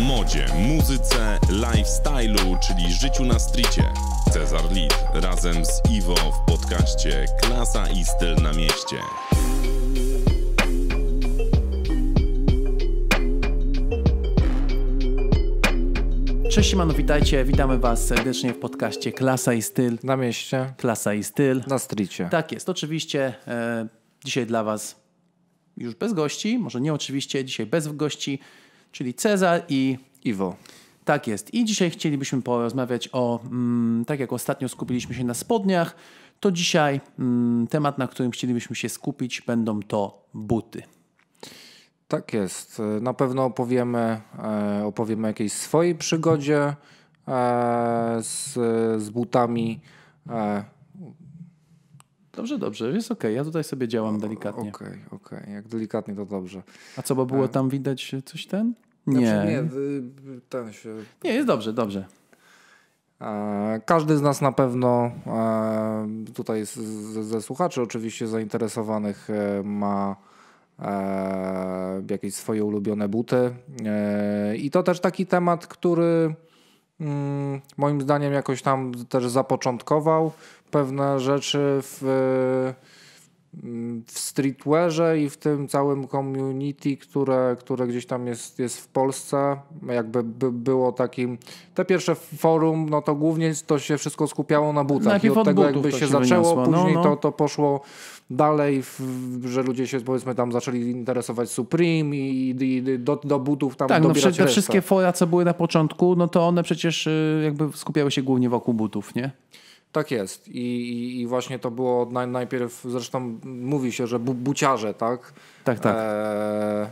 modzie, muzyce, lifestyle'u, czyli życiu na stricie. Cezar Lid razem z Iwo w podcaście Klasa i styl na mieście. Cześć Manu, witajcie. Witamy Was serdecznie w podcaście Klasa i Styl. Na mieście. Klasa i Styl. Na stricie. Tak jest. Oczywiście e, dzisiaj dla Was już bez gości, może nie oczywiście, dzisiaj bez gości czyli Cezar i Iwo. Tak jest. I dzisiaj chcielibyśmy porozmawiać o, mm, tak jak ostatnio skupiliśmy się na spodniach, to dzisiaj mm, temat, na którym chcielibyśmy się skupić, będą to buty. Tak jest. Na pewno opowiemy, e, opowiemy o jakiejś swojej przygodzie e, z, z butami e, Dobrze, dobrze, jest okej. Okay. Ja tutaj sobie działam delikatnie. Okej, okay, okej. Okay. Jak delikatnie, to dobrze. A co, bo było e. tam widać e, coś ten? Nie. Znaczy, nie, ten się... Nie, jest dobrze, dobrze. E, każdy z nas na pewno, tutaj ze, ze słuchaczy oczywiście zainteresowanych, ma jakieś swoje ulubione buty. I to też taki temat, który mm, moim zdaniem jakoś tam też zapoczątkował pewne rzeczy w, w streetwearze i w tym całym community, które, które gdzieś tam jest, jest w Polsce, jakby by było takim, te pierwsze forum, no to głównie to się wszystko skupiało na butach no, Najpierw i od, tego jakby się, się zaczęło, no, później no, no. To, to poszło dalej, w, że ludzie się powiedzmy tam zaczęli interesować Supreme i, i do, do, butów tam Tak, no przecież te wszystkie fora, co były na początku, no to one przecież y, jakby skupiały się głównie wokół butów, nie? Tak jest. I, i, i właśnie to było naj, najpierw, zresztą mówi się, że bu, buciarze, tak? Tak, tak. E,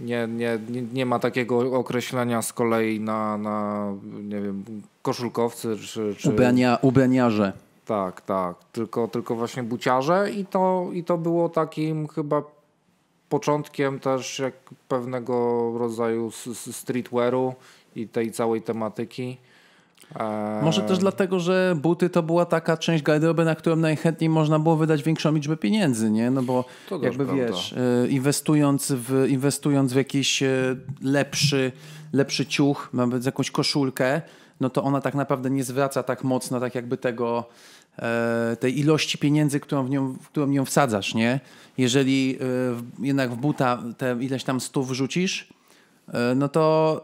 nie, nie, nie, nie ma takiego określenia z kolei na, na nie wiem, koszulkowcy czy... czy... ubenia ubraniarze. Tak, tak. Tylko, tylko właśnie buciarze i to, i to było takim chyba początkiem też jak pewnego rodzaju streetwearu i tej całej tematyki. A... Może też dlatego, że buty to była taka część garderoby, na którą najchętniej można było wydać większą liczbę pieniędzy, nie? No bo to jakby wiesz, e, inwestując w, inwestując w jakiś e, lepszy, lepszy ciuch, nawet jakąś koszulkę, no to ona tak naprawdę nie zwraca tak mocno, tak jakby tego, e, tej ilości pieniędzy, którą w nią, którą w nią wsadzasz, nie? Jeżeli jednak w buta te ileś tam stów wrzucisz, no to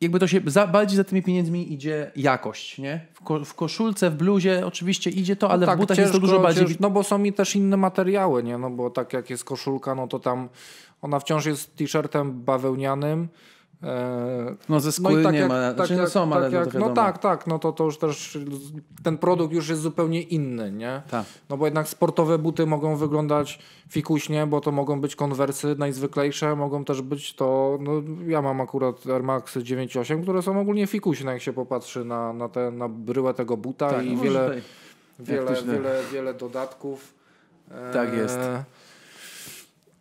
jakby to się za, bardziej za tymi pieniędzmi idzie jakość, nie? W, ko, w koszulce, w bluzie oczywiście idzie to, no ale no tak, w butach ciężko, jest to dużo bardziej. Ciężko, no bo są mi też inne materiały, nie? No bo tak jak jest koszulka, no to tam ona wciąż jest t-shirtem bawełnianym, E, no ze no skóry no tak nie jak, ma, tak znaczy, no jak, są, tak ale no jak, No tak, tak, no to, to już też ten produkt już jest zupełnie inny, nie? Tak. No bo jednak sportowe buty mogą wyglądać fikuśnie, bo to mogą być konwersy najzwyklejsze, mogą też być to, no ja mam akurat Air Max 98, które są ogólnie fikuśne, jak się popatrzy na, na, te, na bryłę tego buta tak, i no wiele, wiele, wiele, wiele, wiele dodatków. Tak jest. E,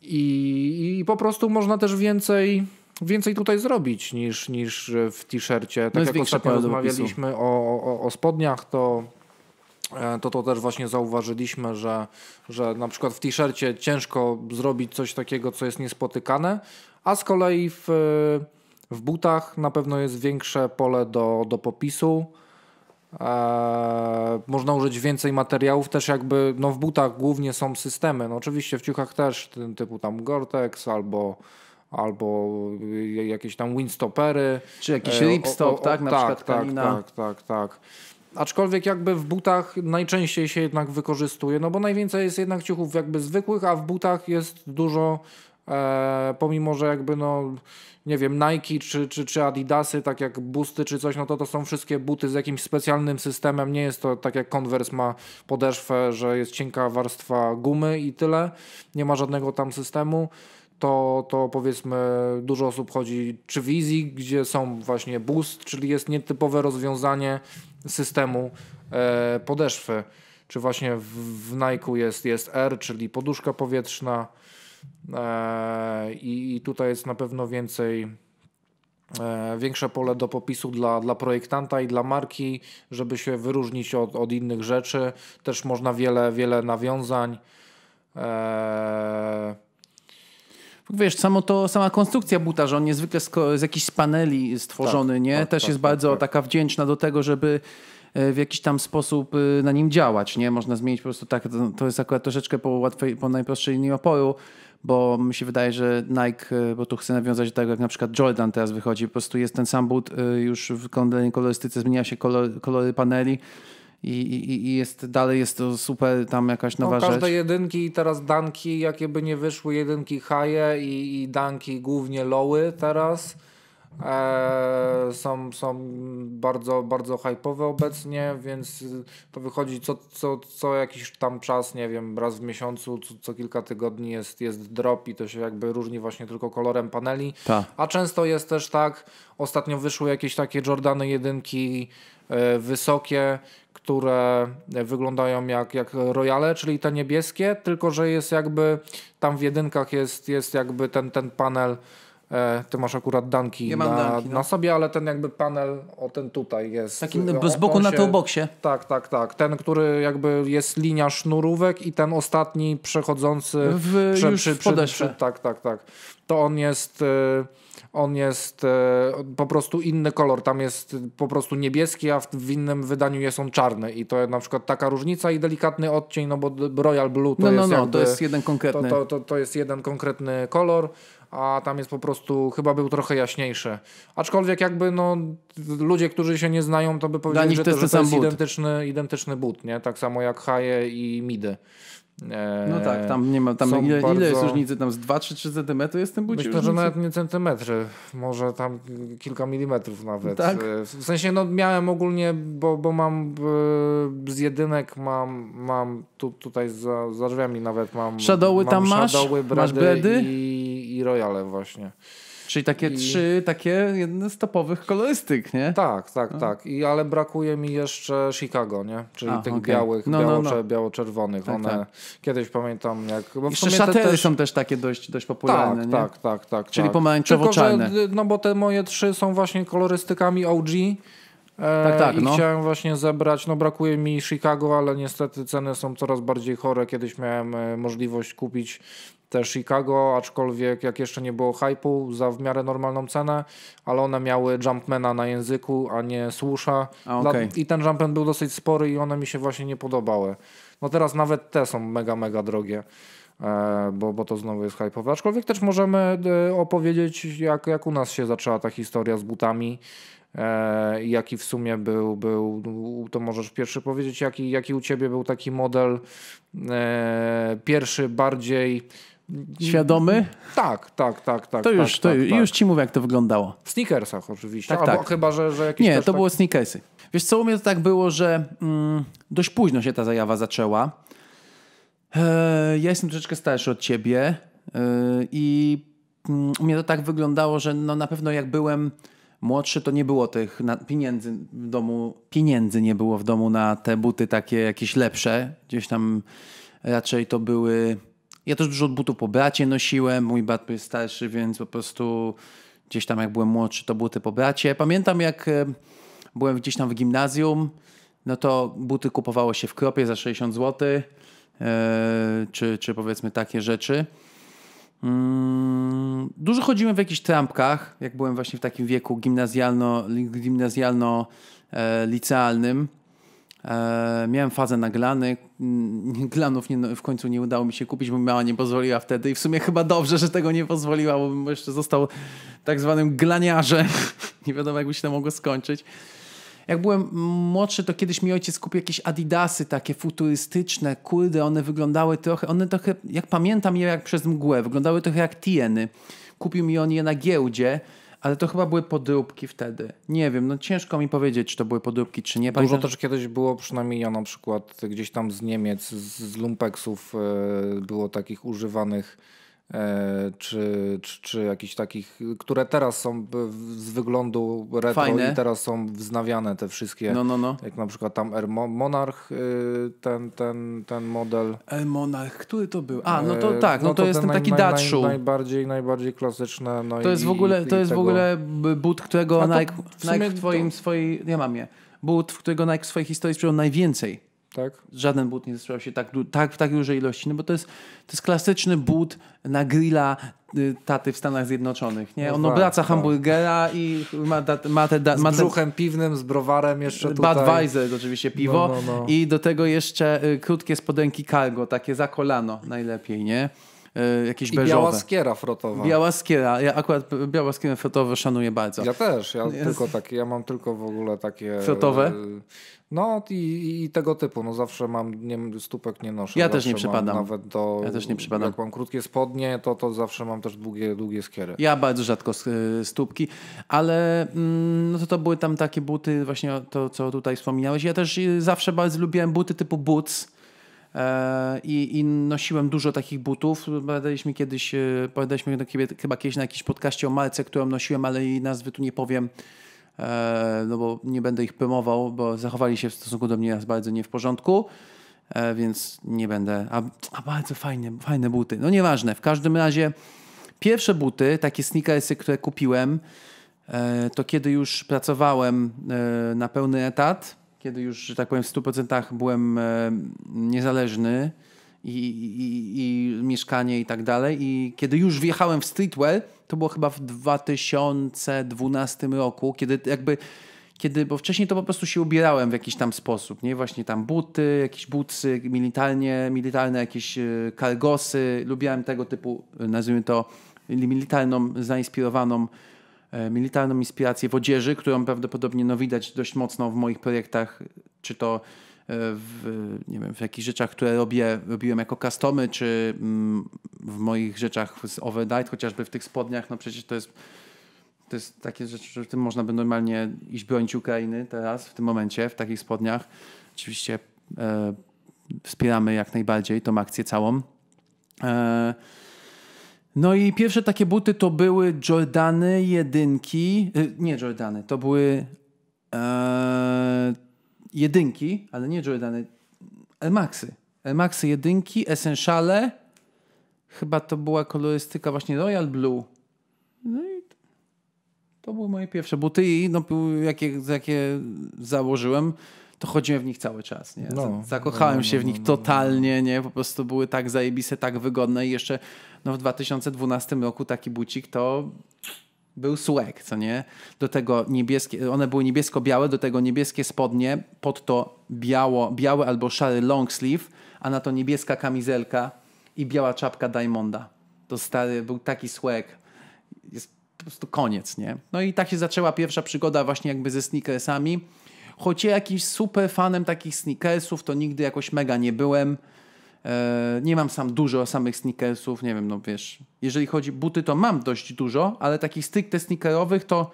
I, I po prostu można też więcej więcej tutaj zrobić niż, niż w t-shircie. Tak no jak ostatnio rozmawialiśmy o, o, o spodniach, to e, to to też właśnie zauważyliśmy, że, że na przykład w t-shircie ciężko zrobić coś takiego, co jest niespotykane, a z kolei w, w butach na pewno jest większe pole do, do popisu. Eee, można użyć więcej materiałów, też jakby no w butach głównie są systemy. No oczywiście w ciuchach też typu tam Gore-Tex albo albo y, jakieś tam windstopery. Czy jakiś e, ripstop, tak? Na tak, przykład tak, tak, tak, tak. Aczkolwiek jakby w butach najczęściej się jednak wykorzystuje, no bo najwięcej jest jednak ciuchów jakby zwykłych, a w butach jest dużo, e, pomimo że jakby no, nie wiem, Nike czy, czy, czy Adidasy, tak jak Busty czy coś, no to to są wszystkie buty z jakimś specjalnym systemem, nie jest to tak jak Converse ma podeszwę, że jest cienka warstwa gumy i tyle, nie ma żadnego tam systemu to, to powiedzmy dużo osób chodzi czy wizji, gdzie są właśnie boost, czyli jest nietypowe rozwiązanie systemu e, podeszwy. Czy właśnie w, w Nike jest, jest R, czyli poduszka powietrzna e, i, i tutaj jest na pewno więcej e, większe pole do popisu dla, dla projektanta i dla marki, żeby się wyróżnić od, od innych rzeczy. Też można wiele, wiele nawiązań. E, Wiesz, samo to, sama konstrukcja buta, że on niezwykle z, z jakichś paneli stworzony, tak, nie? Tak, Też tak, jest tak, bardzo tak. taka wdzięczna do tego, żeby e, w jakiś tam sposób e, na nim działać, nie? Można zmienić po prostu tak, to jest akurat troszeczkę po, łatwej, po najprostszej linii oporu, bo mi się wydaje, że Nike, e, bo tu chcę nawiązać do tego, jak na przykład Jordan teraz wychodzi, po prostu jest ten sam but już w kolorystyce, zmienia się kolor, kolory paneli, i, i, i jest, dalej jest to super tam jakaś no, nowa no, każde rzecz. Każde jedynki i teraz danki, jakie by nie wyszły, jedynki haje i, i danki głównie lowy teraz. Eee, są, są bardzo, bardzo hypowe obecnie, więc to wychodzi co, co, co jakiś tam czas, nie wiem, raz w miesiącu, co, co kilka tygodni jest, jest drop i to się jakby różni właśnie tylko kolorem paneli. Ta. A często jest też tak, ostatnio wyszły jakieś takie Jordany jedynki e, wysokie, które wyglądają jak, jak rojale, czyli te niebieskie, tylko że jest jakby tam w jedynkach jest, jest jakby ten, ten panel E, ty masz akurat danki, ja na, no. na, sobie, ale ten jakby panel, o ten tutaj jest. E, z boku na tył boksie. Tak, tak, tak. Ten, który jakby jest linia sznurówek i ten ostatni przechodzący w, prze, już przy, w przy, Tak, tak, tak. To on jest... E, on jest po prostu inny kolor. Tam jest po prostu niebieski, a w, innym wydaniu jest on czarny. I to na przykład taka różnica i delikatny odcień, no bo Royal Blue to no, no jest. No, no, jakby, to jest jeden konkretny. To, to, to, to jest jeden konkretny kolor a tam jest po prostu, chyba był trochę jaśniejszy. Aczkolwiek jakby no, ludzie, którzy się nie znają, to by powiedzieli, że to, że to jest but. identyczny, identyczny but, nie? Tak samo jak haje i midy. No e, tak, tam nie ma, tam ile, bardzo... ile jest różnicy, tam z 2-3 centymetry jest ten but. Myślę, różnicy? że nawet nie centymetry, może tam kilka milimetrów nawet. Tak? E, w sensie no miałem ogólnie, bo, bo mam e, z jedynek mam, mam tu, tutaj za, za drzwiami nawet mam Shadowy mam tam shadowy, masz? Brady masz bredy? I i Royale właśnie. Czyli takie I... trzy, takie jedne z topowych kolorystyk, nie? Tak, tak, no. tak. I, ale brakuje mi jeszcze Chicago, nie? Czyli A, tych okay. białych, no, biało, no, no. biało-czerwonych. Tak, One tak. kiedyś pamiętam jak... Bo no jeszcze szatery te też... są też takie dość, dość popularne, tak, tak, tak, tak, Czyli tak. pomarańczowo-czarne. no bo te moje trzy są właśnie kolorystykami OG, E, tak, tak. I no. chciałem właśnie zebrać, no brakuje mi Chicago, ale niestety ceny są coraz bardziej chore. Kiedyś miałem e, możliwość kupić te Chicago, aczkolwiek jak jeszcze nie było hypu za w miarę normalną cenę, ale one miały Jumpmana na języku, a nie słusza. okay. I ten Jumpman był dosyć spory i one mi się właśnie nie podobały. No teraz nawet te są mega, mega drogie. E, bo, bo to znowu jest hypowe. Aczkolwiek też możemy opowiedzieć, jak, jak u nas się zaczęła ta historia z butami E, jaki w sumie był, był to możesz pierwszy powiedzieć, jaki, jaki u Ciebie był taki model e, pierwszy, bardziej Świadomy? Tak, tak, tak, tak. To tak, już, tak, to tak, tak. już tak. ci mówię, jak to wyglądało. W sneakersach oczywiście. Tak, Albo tak. chyba, że, że jakieś. Nie, to tak... były sneakersy. Wiesz, co u mnie to tak było, że mm, dość późno się ta zajawa zaczęła. E, ja jestem troszeczkę starszy od ciebie i mm, u mnie to tak wyglądało, że no, na pewno jak byłem młodszy, to nie było tych pieniędzy w domu, pieniędzy nie było w domu na te buty takie jakieś lepsze. Gdzieś tam raczej to były... Ja też dużo butów po bracie nosiłem, mój brat był starszy, więc po prostu gdzieś tam jak byłem młodszy, to buty po bracie. Pamiętam jak e, byłem gdzieś tam w gimnazjum, no to buty kupowało się w kropie za 60 zł, yy, czy, czy powiedzmy takie rzeczy. Mm, dużo chodziłem w jakichś trampkach, jak byłem właśnie w takim wieku gimnazjalno-licealnym. Gimnazjalno, e, licealnym. E, miałem fazę na glany. Mm, glanów nie, no, w końcu nie udało mi się kupić, bo mama nie pozwoliła wtedy. I w sumie chyba dobrze, że tego nie pozwoliła, bo bym jeszcze został tak zwanym glaniarzem. Nie wiadomo, jakby się to mogło skończyć. Jak byłem młodszy, to kiedyś mi ojciec kupił jakieś adidasy takie futurystyczne, kurde, one wyglądały trochę, one trochę, jak pamiętam je jak przez mgłę, wyglądały trochę jak tieny. Kupił mi on je na giełdzie, ale to chyba były podróbki wtedy. Nie wiem, no ciężko mi powiedzieć, czy to były podróbki, czy nie. Pamiętam... Dużo też kiedyś było, przynajmniej ja na przykład gdzieś tam z Niemiec, z, z lumpeksów yy, było takich używanych E, czy, czy, czy jakichś takich, które teraz są z wyglądu retro Fajne. i teraz są wznawiane te wszystkie. No, no, no. Jak na przykład tam Air Monarch, y, ten, ten, ten model. Air Monarch, który to był? A, no e, to tak, no, no to, to jest ten taki naj, Datshu. Naj, najbardziej, najbardziej klasyczne. No to jest i, w ogóle, to jest tego... w ogóle but, którego Nike w, Nike w, twoim, to... swojej, ja mam je, but, w którego Nike w swojej historii sprzedał najwięcej. Tak. Żaden but nie sprzedał się tak, tak, w tak dużej ilości, no bo to jest, to jest klasyczny but na grilla y, taty w Stanach Zjednoczonych, nie? No On tak, obraca tak. hamburgera i ma, da, ma te... Da, ma z brzuchem piwnym, z browarem jeszcze tutaj. Budweiser oczywiście piwo no, no, no. i do tego jeszcze y, krótkie spodenki cargo, takie za kolano najlepiej, nie? E, jakieś I Biała skiera frotowa. Biała skiera. Ja akurat biała skiera szanuję bardzo. Ja też. Ja, Jest... tylko takie, ja mam tylko w ogóle takie... Frotowe? E, no i, i tego typu. No zawsze mam, nie, stópek nie noszę. Ja zawsze też nie przypadam. Nawet do, ja też nie przypadam. Jak mam krótkie spodnie, to, to zawsze mam też długie, długie skiery. Ja bardzo rzadko e, stópki, ale mm, no to, to były tam takie buty, właśnie to, co tutaj wspominałeś. Ja też zawsze bardzo lubiłem buty typu boots E, i, i nosiłem dużo takich butów. Powiadaliśmy kiedyś, badaliśmy e, chyba kiedyś na jakimś podcaście o malce, którą nosiłem, ale jej nazwy tu nie powiem e, no bo nie będę ich pomował, bo zachowali się w stosunku do mnie bardzo nie w porządku, więc nie będę. A, a, bardzo fajne, fajne buty. No nieważne, w każdym razie pierwsze buty, takie sneakersy, które kupiłem, to kiedy już pracowałem na pełny etat kiedy już, że tak powiem, w 100% byłem e, niezależny i, i, i mieszkanie i tak dalej. I kiedy już wjechałem w Streetwell, to było chyba w 2012 roku, kiedy jakby kiedy, bo wcześniej to po prostu się ubierałem w jakiś tam sposób, nie? Właśnie tam buty, jakieś butsy militarnie, militarne jakieś e, kargosy. lubiałem tego typu, e, nazwijmy to, militarną, zainspirowaną E, militarną inspirację w odzieży, którą prawdopodobnie no, widać dość mocno w moich projektach, czy to e, w, nie wiem, w jakichś rzeczach, które robię, robiłem jako customy, czy mm, w moich rzeczach z Overdite, chociażby w tych spodniach, no przecież to jest to jest takie rzeczy, że w tym można by normalnie iść bronić Ukrainy teraz, w tym momencie, w takich spodniach. Oczywiście e, wspieramy jak najbardziej tą akcję całą. E, no i pierwsze takie buty to były Jordany jedynki, y, nie Jordany, to były e, jedynki, ale nie Jordany, Air Maxy. Air Maxy jedynki, Essentiale, chyba to była kolorystyka właśnie Royal Blue. No i to były moje pierwsze buty i no, jakie, jakie założyłem, to chodziłem w nich cały czas. Nie? No, Zakochałem no, no, się w nich no, no, no, totalnie, nie? Po prostu były tak zajebiste, tak wygodne i jeszcze no w 2012 roku taki bucik to był słek, co nie? Do tego niebieskie, one były niebiesko-białe, do tego niebieskie spodnie, pod to biało, biały albo szary long sleeve, a na to niebieska kamizelka i biała czapka Diamonda. To stary, był taki słek. Jest po prostu koniec, nie? No i tak się zaczęła pierwsza przygoda właśnie jakby ze sneakersami. Choć ja jakimś super fanem takich sneakersów, to nigdy jakoś mega nie byłem. E, nie mam sam dużo samych sneakersów, nie wiem, no wiesz. Jeżeli chodzi o buty, to mam dość dużo, ale takich stricte sneakerowych to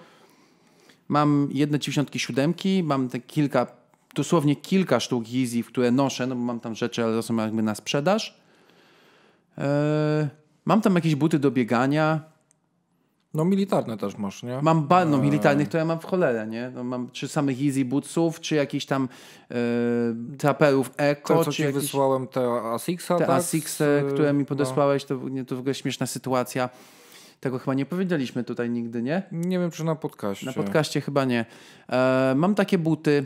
mam jedne 97, mam te kilka, dosłownie kilka sztuk Yeezy, które noszę, no bo mam tam rzeczy, ale to są jakby na sprzedaż. E, mam tam jakieś buty do biegania, no militarne też masz, nie? Mam ba- no, e. militarnych to ja mam w cholerę, nie? No, mam czy samych Easy Bootsów, czy jakichś tam yy, traperów Eco, to, co czy ci wysłałem te ASICS-a, Te tak? ASICS-y, które mi no. podesłałeś, to, nie, to w ogóle śmieszna sytuacja. Tego chyba nie powiedzieliśmy tutaj nigdy, nie? Nie wiem, czy na podcaście. Na podcaście chyba nie. E, mam takie buty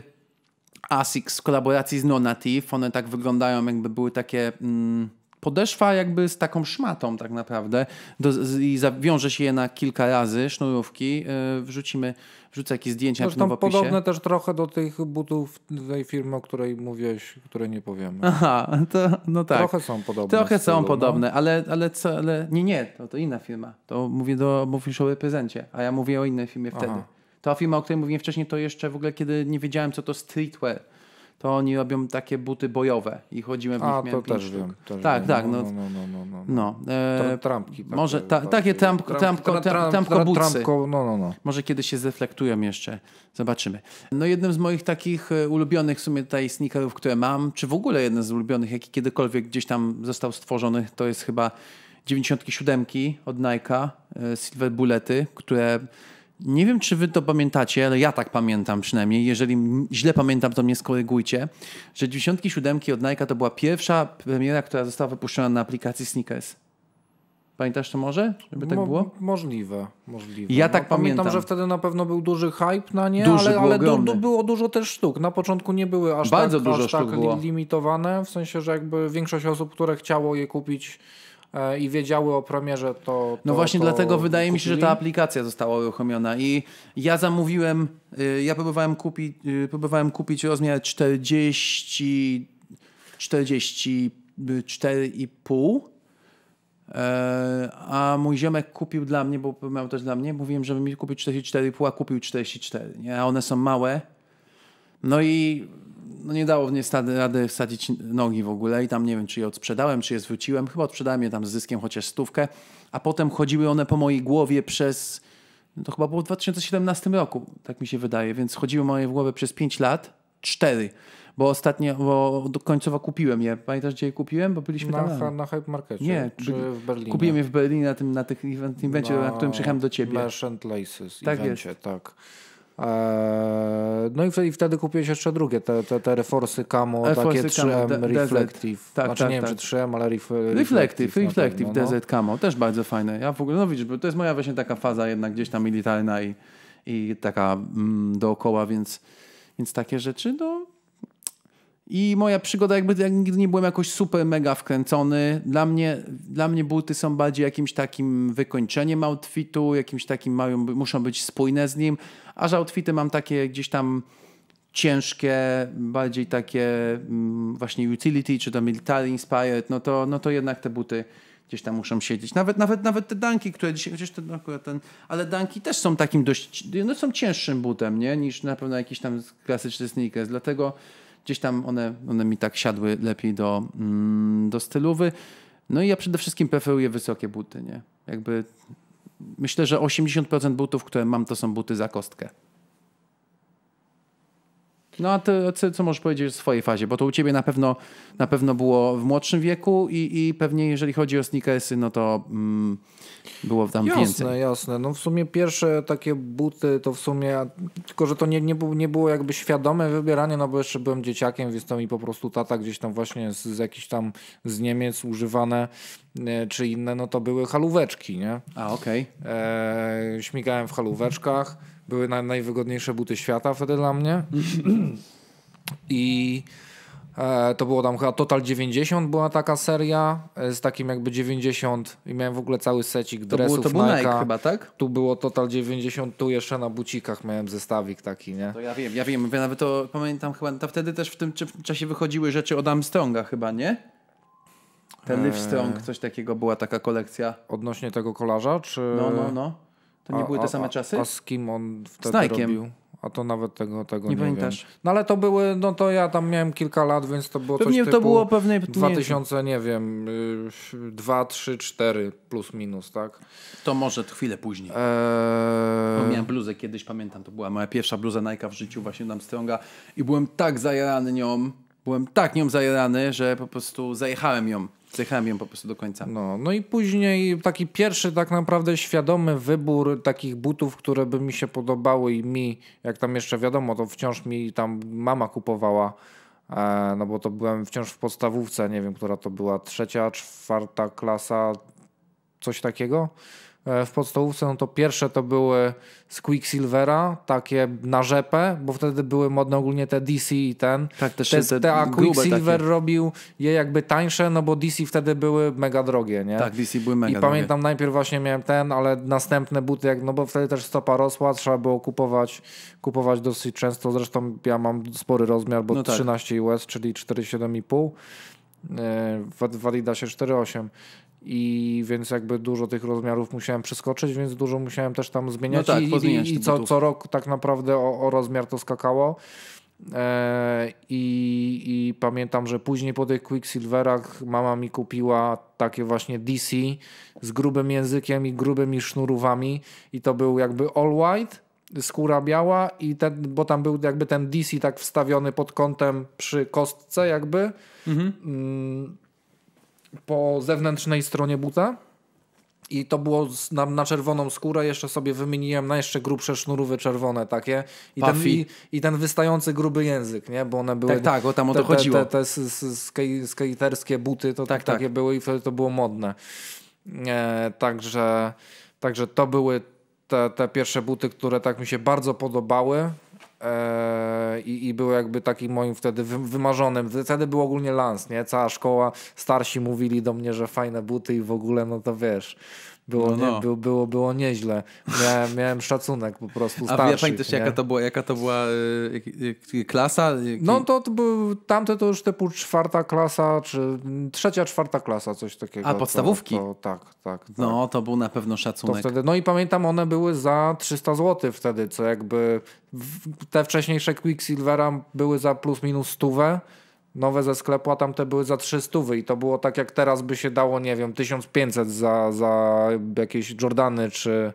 Asics w kolaboracji z Nonati. One tak wyglądają, jakby były takie... Mm, podeszwa jakby z taką szmatą tak naprawdę do, z, i zawiąże się je na kilka razy, sznurówki, yy, wrzucimy, wrzucę jakieś zdjęcia Zresztą w opisie. podobne też trochę do tych butów tej firmy, o której mówiłeś, której nie powiemy. Aha, to, no tak. Trochę są podobne. Trochę są no. podobne, ale, ale, co, ale nie, nie, to, to inna firma. To mówię do, mówisz o reprezencie, a ja mówię o innej firmie wtedy. Ta firma, o której mówiłem wcześniej, to jeszcze w ogóle kiedy nie wiedziałem, co to streetwear to oni robią takie buty bojowe i chodziłem w nich. A, to też wiem, też tak, wiem. tak. No, no, no, no, no, no. no. no e, trampki. Takie, może ta, takie tramp, trampko, trampko bucy. no, no, no. Może kiedyś się zreflektują jeszcze, zobaczymy. No jednym z moich takich e, ulubionych w sumie tutaj sneakerów, które mam, czy w ogóle jeden z ulubionych, jaki kiedykolwiek gdzieś tam został stworzony, to jest chyba 97 od Nike'a, e, Silver Bullety, które nie wiem, czy wy to pamiętacie, ale ja tak pamiętam przynajmniej. Jeżeli źle pamiętam, to mnie skorygujcie, że 97 od Nike to była pierwsza premiera, która została wypuszczona na aplikacji Sneakers. Pamiętasz to może? Żeby tak Mo było? Możliwe, możliwe. Ja no, tak pamiętam. Pamiętam, że wtedy na pewno był duży hype na nie, duży, ale, ale du, było dużo też sztuk. Na początku nie były aż Bardzo tak, dużo aż tak było. limitowane, w sensie, że jakby większość osób, które chciało je kupić E, i wiedziały o premierze, to. No to no właśnie to dlatego wydaje kupili? mi się, że ta aplikacja została uruchomiona. I ja zamówiłem, y, ja próbowałem kupić, y, próbowałem kupić rozmiar 40, 44,5. E, a mój ziomek kupił dla mnie, bo miał też dla mnie, mówiłem, żeby mi kupić 44,5, a kupił 44, nie? a one są małe. No i no nie dało mnie rady wsadzić nogi w ogóle i tam nie wiem, czy je odsprzedałem, czy je zwróciłem. Chyba odsprzedałem je tam z zyskiem chociaż stówkę, a potem chodziły one po mojej głowie przez, no to chyba było w 2017 roku, tak mi się wydaje, więc chodziły moje w głowie przez 5 lat, 4, bo ostatnio, bo do końcowo kupiłem je. Pamiętasz, gdzie je kupiłem? Bo byliśmy na, tam... Na, Hype Markecie, nie, czy w Berlinie. Kupiłem je w Berlinie na tym, na tych evencie, na, na którym przyjechałem do ciebie. Merchant Laces tak evencie, jest. tak. Eee, no i wtedy, wtedy kupiłeś jeszcze drugie, te, te, te Camo, takie 3M Camo, Reflective. Tak, znaczy tak, nie tak. wiem, czy 3M, ale ref, Reflective. Reflective, desert no. no. Camo, też bardzo fajne. Ja w ogóle, no widzisz, bo to jest moja właśnie taka faza jednak gdzieś tam militarna i, i taka mm, dookoła, więc, więc takie rzeczy, no i moja przygoda, jakby ja nigdy nie byłem jakoś super mega wkręcony. Dla mnie, dla mnie buty są bardziej jakimś takim wykończeniem outfitu, jakimś takim mają, muszą być spójne z nim, a że outfity mam takie gdzieś tam ciężkie, bardziej takie mm, właśnie utility, czy to military inspired, no to, no to jednak te buty gdzieś tam muszą siedzieć. Nawet, nawet, nawet te danki, które dzisiaj, chociaż ten, akurat ten, ale danki też są takim dość, no są cięższym butem, nie, niż na pewno jakiś tam klasyczny sneakers, dlatego Gdzieś tam one, one mi tak siadły lepiej do, mm, do stylowy. No i ja przede wszystkim preferuję wysokie buty, nie? Jakby myślę, że 80% butów, które mam, to są buty za kostkę. No a ty, co, co możesz powiedzieć o swojej fazie? Bo to u ciebie na pewno, na pewno było w młodszym wieku i, i pewnie jeżeli chodzi o sneakersy, no to... Mm, było tam jasne, więcej. Jasne, jasne. No w sumie pierwsze takie buty to w sumie, tylko że to nie, nie, było, nie było jakby świadome wybieranie, no bo jeszcze byłem dzieciakiem, więc to mi po prostu tata gdzieś tam właśnie z, z jakichś tam z Niemiec używane e, czy inne, no to były halóweczki, nie? A, okej. Okay. E, śmigałem w halóweczkach. Były na, najwygodniejsze buty świata wtedy dla mnie. I E, to było tam chyba Total 90 była taka seria e, z takim jakby 90 i miałem w ogóle cały secik dresów To, było, to był Nike chyba, tak? Tu było Total 90, tu jeszcze na bucikach miałem zestawik taki, nie? To ja wiem, ja wiem. Ja nawet to pamiętam chyba, to wtedy też w tym czasie wychodziły rzeczy od Armstronga chyba, nie? Ten e. Livestrong, coś takiego była taka kolekcja. Odnośnie tego kolarza, czy... No, no, no. To nie a, były te same a, czasy? A z kim on wtedy z robił? a to nawet tego, tego nie, nie pamiętasz. Wiem. No ale to były, no to ja tam miałem kilka lat, więc to było Pewnie coś to było pewne 2000, nie wiem, 2, 3, 4 plus minus, tak? To może chwilę później. Eee... Bo miałem bluzę kiedyś, pamiętam, to była moja pierwsza bluza Nike w życiu, właśnie nam strąga i byłem tak zajarany nią, byłem tak nią zajarany, że po prostu zajechałem ją ją po prostu do końca. No, no i później taki pierwszy tak naprawdę świadomy wybór takich butów, które by mi się podobały i mi, jak tam jeszcze wiadomo, to wciąż mi tam mama kupowała, e, no bo to byłem wciąż w podstawówce, nie wiem, która to była trzecia, czwarta klasa, coś takiego. E, w podstawówce, no to pierwsze to były z Quicksilvera, takie na rzepę, bo wtedy były modne ogólnie te DC i ten. Tak, też te, te, te a Quicksilver takie. robił je jakby tańsze, no bo DC wtedy były mega drogie, nie? Tak, DC były mega I drogie. pamiętam najpierw właśnie miałem ten, ale następne buty, jak, no bo wtedy też stopa rosła, trzeba było kupować, kupować dosyć często, zresztą ja mam spory rozmiar, bo no tak. 13 US, czyli 47,5 e, w Validasie 4,8 i więc jakby dużo tych rozmiarów musiałem przeskoczyć, więc dużo musiałem też tam zmieniać no tak, i, i co, co rok tak naprawdę o, o rozmiar to skakało. E, i, I pamiętam, że później po tych Quicksilverach mama mi kupiła takie właśnie DC z grubym językiem i grubymi sznurówami i to był jakby all white, skóra biała i ten, bo tam był jakby ten DC tak wstawiony pod kątem przy kostce jakby. Mhm. Mm, po zewnętrznej stronie buta. I to było na, na, czerwoną skórę, jeszcze sobie wymieniłem na jeszcze grubsze sznurówy czerwone takie. I, ten, i, i ten wystający gruby język, nie? Bo one były... Tak, tak, o tam o to te, chodziło. Te, te, te buty to tak, takie tak. były i wtedy to było modne. E, także, także to były te, te pierwsze buty, które tak mi się bardzo podobały. Eee, i, i był jakby takim moim wtedy wymarzonym. Wtedy był ogólnie lans, nie? Cała szkoła, starsi mówili do mnie, że fajne buty i w ogóle, no to wiesz, było, no, no. Nie, było, było, było nieźle. Miałem, miałem szacunek po prostu starszych. A ja pamiętasz, jaka to była, jaka to była e, e, klasa? No to, to był tamte to już typu czwarta klasa, czy trzecia, czwarta klasa, coś takiego. A podstawówki? To, to, tak, tak, tak, No to był na pewno szacunek. To wtedy, no i pamiętam, one były za 300 zł wtedy, co jakby te wcześniejsze Quicksilvera były za plus minus stówę nowe ze sklepu, a tamte były za 300 i to było tak jak teraz by się dało, nie wiem, 1500 za, za jakieś Jordany czy...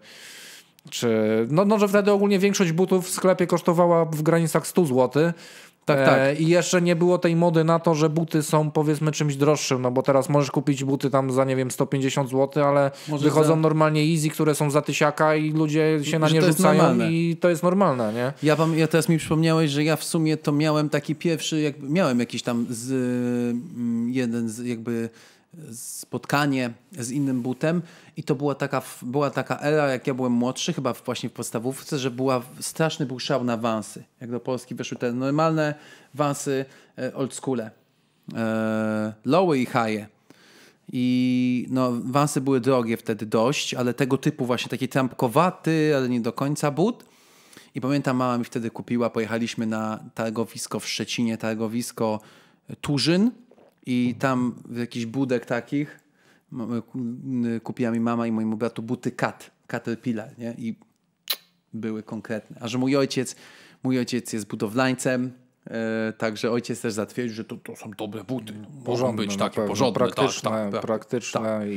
Czy, no, no, że wtedy ogólnie większość butów w sklepie kosztowała w granicach 100 złotych, tak, tak. E, I jeszcze nie było tej mody na to, że buty są powiedzmy czymś droższym, no bo teraz możesz kupić buty tam za nie wiem 150 zł, ale Może wychodzą za... normalnie easy, które są za tysiaka i ludzie się na nie rzucają i to jest normalne, nie? Ja, wam, ja teraz mi przypomniałeś, że ja w sumie to miałem taki pierwszy, jak, miałem jakiś tam z, mm, jeden z jakby spotkanie z innym butem i to była taka, była taka era, jak ja byłem młodszy, chyba właśnie w podstawówce, że była, straszny był szał na wansy. Jak do Polski wyszły te normalne wansy e, old school, e, lowy i highe. I no, wansy były drogie wtedy dość, ale tego typu właśnie taki trampkowaty, ale nie do końca but. I pamiętam, mama mi wtedy kupiła, pojechaliśmy na targowisko w Szczecinie, targowisko Turzyn, i tam w jakiś budek takich kupiła mi mama i mojemu bratu buty kat, caterpillar, nie? I były konkretne. A że mój ojciec, mój ojciec jest budowlańcem, Yy, także ojciec też zatwierdził, że to, to są dobre buty. Muszą być takie pewno, porządne, tak, praktyczne, tak, tak, praktyczne tak. I,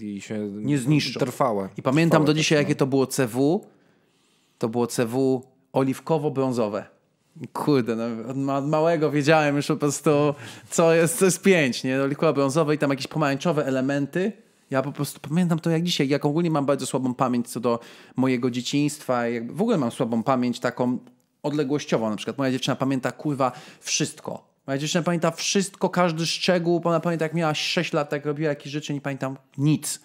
i, I, się nie zniszczą. Trwałe. I pamiętam trwałe do dzisiaj, tak, jakie no. to było CW. To było CW oliwkowo-brązowe. Kurde, no, od, od, małego wiedziałem już po prostu, co jest, co jest pięć, nie? Likuła brązowa i tam jakieś pomarańczowe elementy. Ja po prostu pamiętam to jak dzisiaj. Jak ogólnie mam bardzo słabą pamięć co do mojego dzieciństwa. jakby w ogóle mam słabą pamięć taką odległościową. Na przykład moja dziewczyna pamięta kurwa wszystko. Moja dziewczyna pamięta wszystko, każdy szczegół. Ona pamięta jak miała 6 lat, jak robiła jakieś rzeczy, nie pamiętam nic.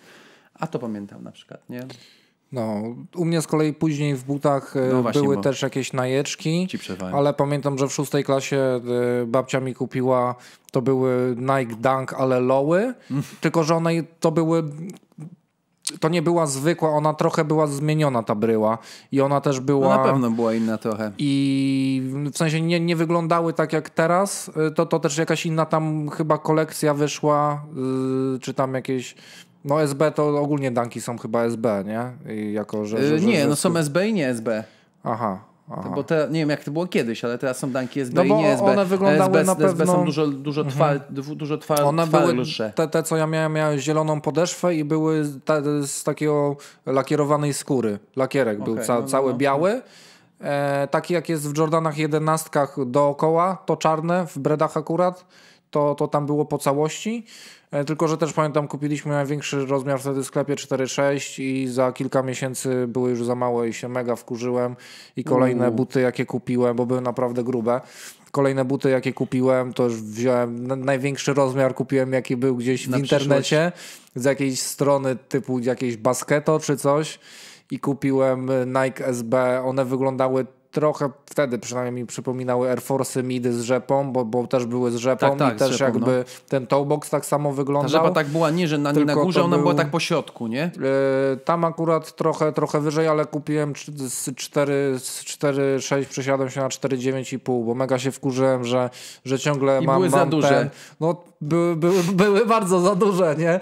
A to pamiętam na przykład, nie? No, u mnie z kolei później w butach e, no właśnie, były też jakieś najeczki, ale pamiętam, że w szóstej klasie e, babcia mi kupiła, to były Nike Dunk, ale lowy, mm. tylko że one to były to nie była zwykła, ona trochę była zmieniona ta bryła i ona też była... No na pewno była inna trochę. I w sensie nie, nie wyglądały tak jak teraz, e, to, to też jakaś inna tam chyba kolekcja wyszła, czy tam jakieś no SB to ogólnie danki są chyba SB, nie? I jako, e, że, że, nie, że... no są SB i nie SB. Aha. Aha. Bo te, nie wiem jak to było kiedyś, ale teraz są danki SB no i nie SB. One wyglądały SB, na pewno... SB są dużo, dużo, mhm. dużo trwa, one były. Te, te, co ja miałem, miały zieloną podeszwę i były te, z takiego lakierowanej skóry. Lakierek okay, był ca, no, no, cały no, biały. E, taki jak jest w Jordanach 11 dookoła, to czarne, w bredach akurat to, to tam było po całości. E, tylko, że też pamiętam, kupiliśmy największy rozmiar wtedy w sklepie 4,6 i za kilka miesięcy były już za małe i się mega wkurzyłem. I kolejne mm. buty, jakie kupiłem, bo były naprawdę grube. Kolejne buty, jakie kupiłem, to już wziąłem największy rozmiar, kupiłem jaki był gdzieś w internecie, z jakiejś strony typu jakieś basketo czy coś i kupiłem Nike SB. One wyglądały trochę wtedy przynajmniej mi przypominały Air Force y midy z rzepą, bo, bo też były z rzepą tak, tak, i też rzepą, jakby no. ten toolbox tak samo wyglądał. Ta rzepa tak była nie, że na, nie na górze, ona był, była tak po środku, nie? E, tam akurat trochę, trochę wyżej, ale kupiłem z 4,6 przesiadłem się na 4,9,5, bo mega się wkurzyłem, że, że ciągle I mam, były mam za duże. Ten, no były, były, były bardzo za duże, nie?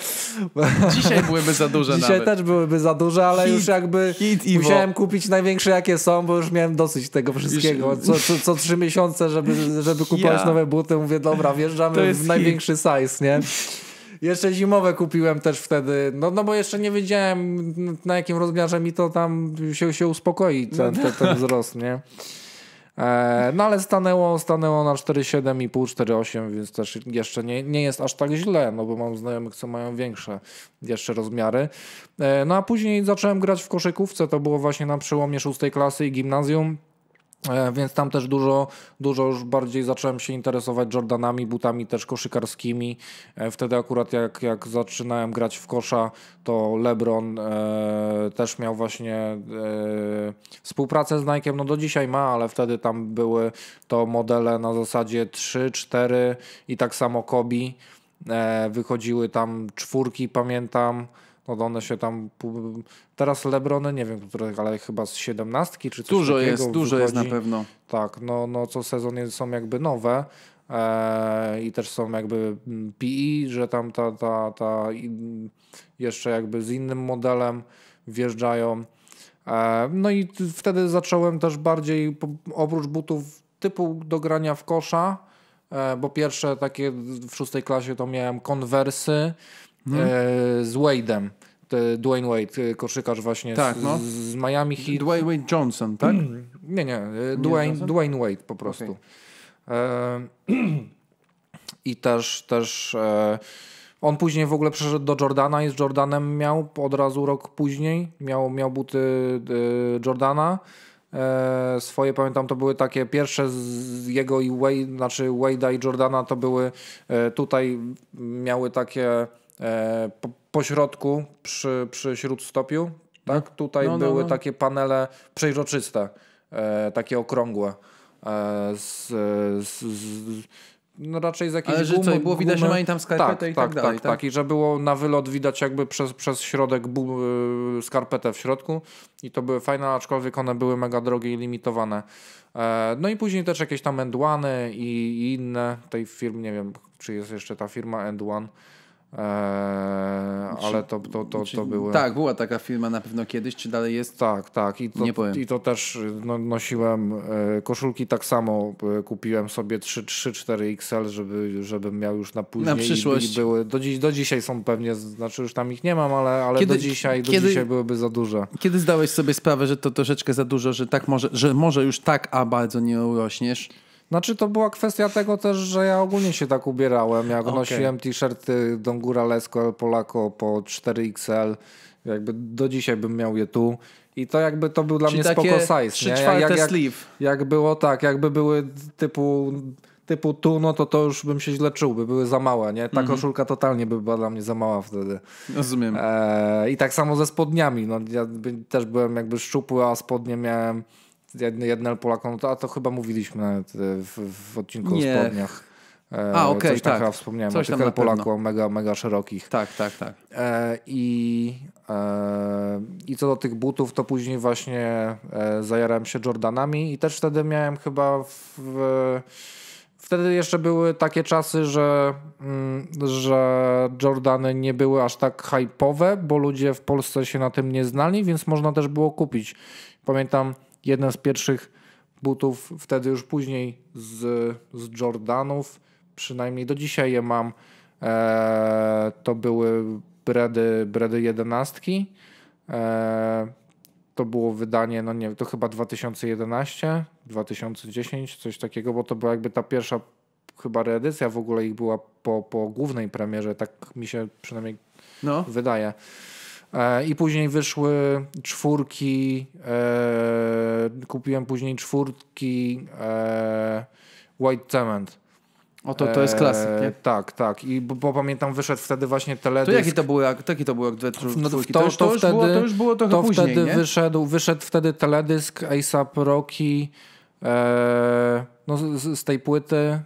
Dzisiaj byłyby za duże Dzisiaj nawet. też byłyby za duże, ale hit, już jakby musiałem kupić największe jakie są, bo już miałem dosyć dosyć tego wszystkiego. Co, co, co trzy miesiące, żeby, żeby kupować ja. nowe buty, mówię, dobra, wjeżdżamy w największy size, nie? Jeszcze zimowe kupiłem też wtedy, no, no bo jeszcze nie wiedziałem na jakim rozmiarze mi to tam się, się uspokoi ten, no ten, tak. ten wzrost, nie? E, no ale stanęło, stanęło na 4,7,5, 4,8, więc też jeszcze nie, nie jest aż tak źle, no bo mam znajomych, co mają większe jeszcze rozmiary. E, no a później zacząłem grać w koszykówce, to było właśnie na przełomie szóstej klasy i gimnazjum. E, więc tam też dużo, dużo już bardziej zacząłem się interesować Jordanami, butami też koszykarskimi. E, wtedy akurat jak, jak zaczynałem grać w kosza, to LeBron e, też miał właśnie e, współpracę z Nike'em. No do dzisiaj ma, ale wtedy tam były to modele na zasadzie 3, 4 i tak samo Kobi. E, wychodziły tam czwórki, pamiętam. No one się tam. Teraz Lebrony, nie wiem, które, ale chyba z siedemnastki czy coś Dużo takiego jest, dużo jest na pewno. Tak, no, no co sezon są jakby nowe. E, I też są jakby mm, PI, e, że tam ta, ta, ta jeszcze jakby z innym modelem wjeżdżają. E, no i wtedy zacząłem też bardziej oprócz butów typu do grania w kosza, bo pierwsze takie w szóstej klasie to miałem konwersy, hmm. z Wade'em. Dwayne Wade, e, koszykarz właśnie tak, z, no. z, Miami Heat. Dwayne Wade Johnson, tak? Mm. Nie, nie, e, Dwayne, nie Dwayne Wade po prostu. Okay. I też, też on później w ogóle przeszedł do Jordana i z Jordanem miał od razu rok później, miał, miał buty Jordana. Swoje pamiętam, to były takie pierwsze z jego i Wade, znaczy Wade'a i Jordana to były tutaj miały takie e, po, pośrodku przy, przy śródstopiu, tak? No. Tutaj no, no, były no, takie panele przejrzyste, e, takie okrągłe. E, z, z, z, no raczej z jakiejś Ale że gumy, co, było widać, gumy. że mają tam skarpetę tak, i tak, tak, tak dalej, tak, tak, tak, i że było na wylot widać jakby przez, przez środek bu, e, skarpetę w środku i to były fajne, aczkolwiek one były mega drogie i limitowane. E, no i później też jakieś tam Endłany i, i inne tej firmy, nie wiem, czy jest jeszcze ta firma Endłan. One Eee, znaczy, ale to, to, to, znaczy, to były. Tak, była taka firma na pewno kiedyś, czy dalej jest? Tak, tak. I to, Nie powiem. I to też no, nosiłem eee, koszulki tak samo. Eee, kupiłem sobie 3-4 XL, żeby, żebym miał już na później. Na przyszłość. I, były, do, dziś, do dzisiaj są pewnie, znaczy już tam ich nie mam, ale, ale kiedy, do, dzisiaj, do kiedy, dzisiaj byłyby za duże. Kiedy zdałeś sobie sprawę, że to troszeczkę za dużo, że tak może, że może już tak, a bardzo nie urośniesz? Znaczy to była kwestia tego też, że ja ogólnie się tak ubierałem. Jak okay. nosiłem t-shirty Don Guralesco El Polaco po 4XL, jakby do dzisiaj bym miał je tu. I to jakby to był dla Czyli mnie spoko size. 3 nie? Jak, jak, jak było tak, jakby były typu typu tu, no to to już bym się źle czuł, by były za małe, nie? Ta mhm. koszulka totalnie by była dla mnie za mała wtedy. Rozumiem. E, I tak samo ze spodniami, no ja też byłem jakby szczupły, a spodnie miałem Jednel Polakom, no a to chyba mówiliśmy e, w, w odcinku nie. o spodniach. E, a, okej, okay, Coś tak, tak. Chyba wspomniałem Coś o Polaku, mega, mega szerokich. Tak, tak, tak. E, I, I co do tych butów, to później właśnie zajarałem się Jordanami i też wtedy miałem chyba w, Wtedy jeszcze były takie czasy, że, mm, że Jordany nie były aż tak hypowe, bo ludzie w Polsce się na tym nie znali, więc można też było kupić. Pamiętam, jeden z pierwszych butów, wtedy już później z, z Jordanów, przynajmniej do dzisiaj je mam. E, to były bredy, bredy 11 e, to było wydanie, no nie to chyba 2011, 2010, coś takiego, bo to była jakby ta pierwsza chyba reedycja w ogóle ich była po, po głównej premierze, tak mi się przynajmniej no. wydaje. E, I później wyszły czwórki, e, kupiłem później czwórki e, White Cement. Oto to jest klasyk, nie? tak, tak. I bo, bo, pamiętam, wyszedł wtedy właśnie teledysk. To jaki to był, jak, taki to był jak dwie no, to, to, to, już, to, wtedy, było, to już było trochę to później, wtedy nie? Wyszedł, wyszedł wtedy teledysk ASAP Rocky no, z, z, tej płyty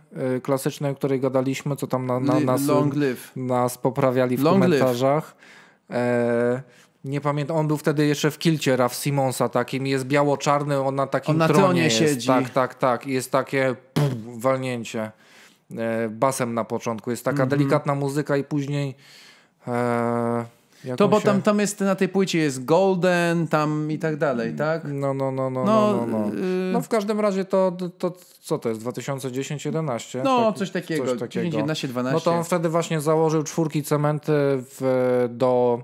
klasycznej, o której gadaliśmy, co tam na, na, nas, Long live. nas poprawiali w Long komentarzach. Live. E, nie pamiętam, on był wtedy jeszcze w kilcie Raf Simonsa takim, jest biało-czarny, on na takim on na tronie, jest. siedzi. Tak, tak, tak. Jest takie puf, walnięcie e, basem na początku. Jest taka mm -hmm. delikatna muzyka i później... E, to bo tam, tam jest na tej płycie jest Golden, tam i tak dalej, tak? No, no, no, no, no. No, no. no, y- no w każdym razie to, to co to jest? 2010-11? No, tak, coś takiego. Coś takiego. 10, 11, 12. No to on wtedy właśnie założył czwórki cementy w, do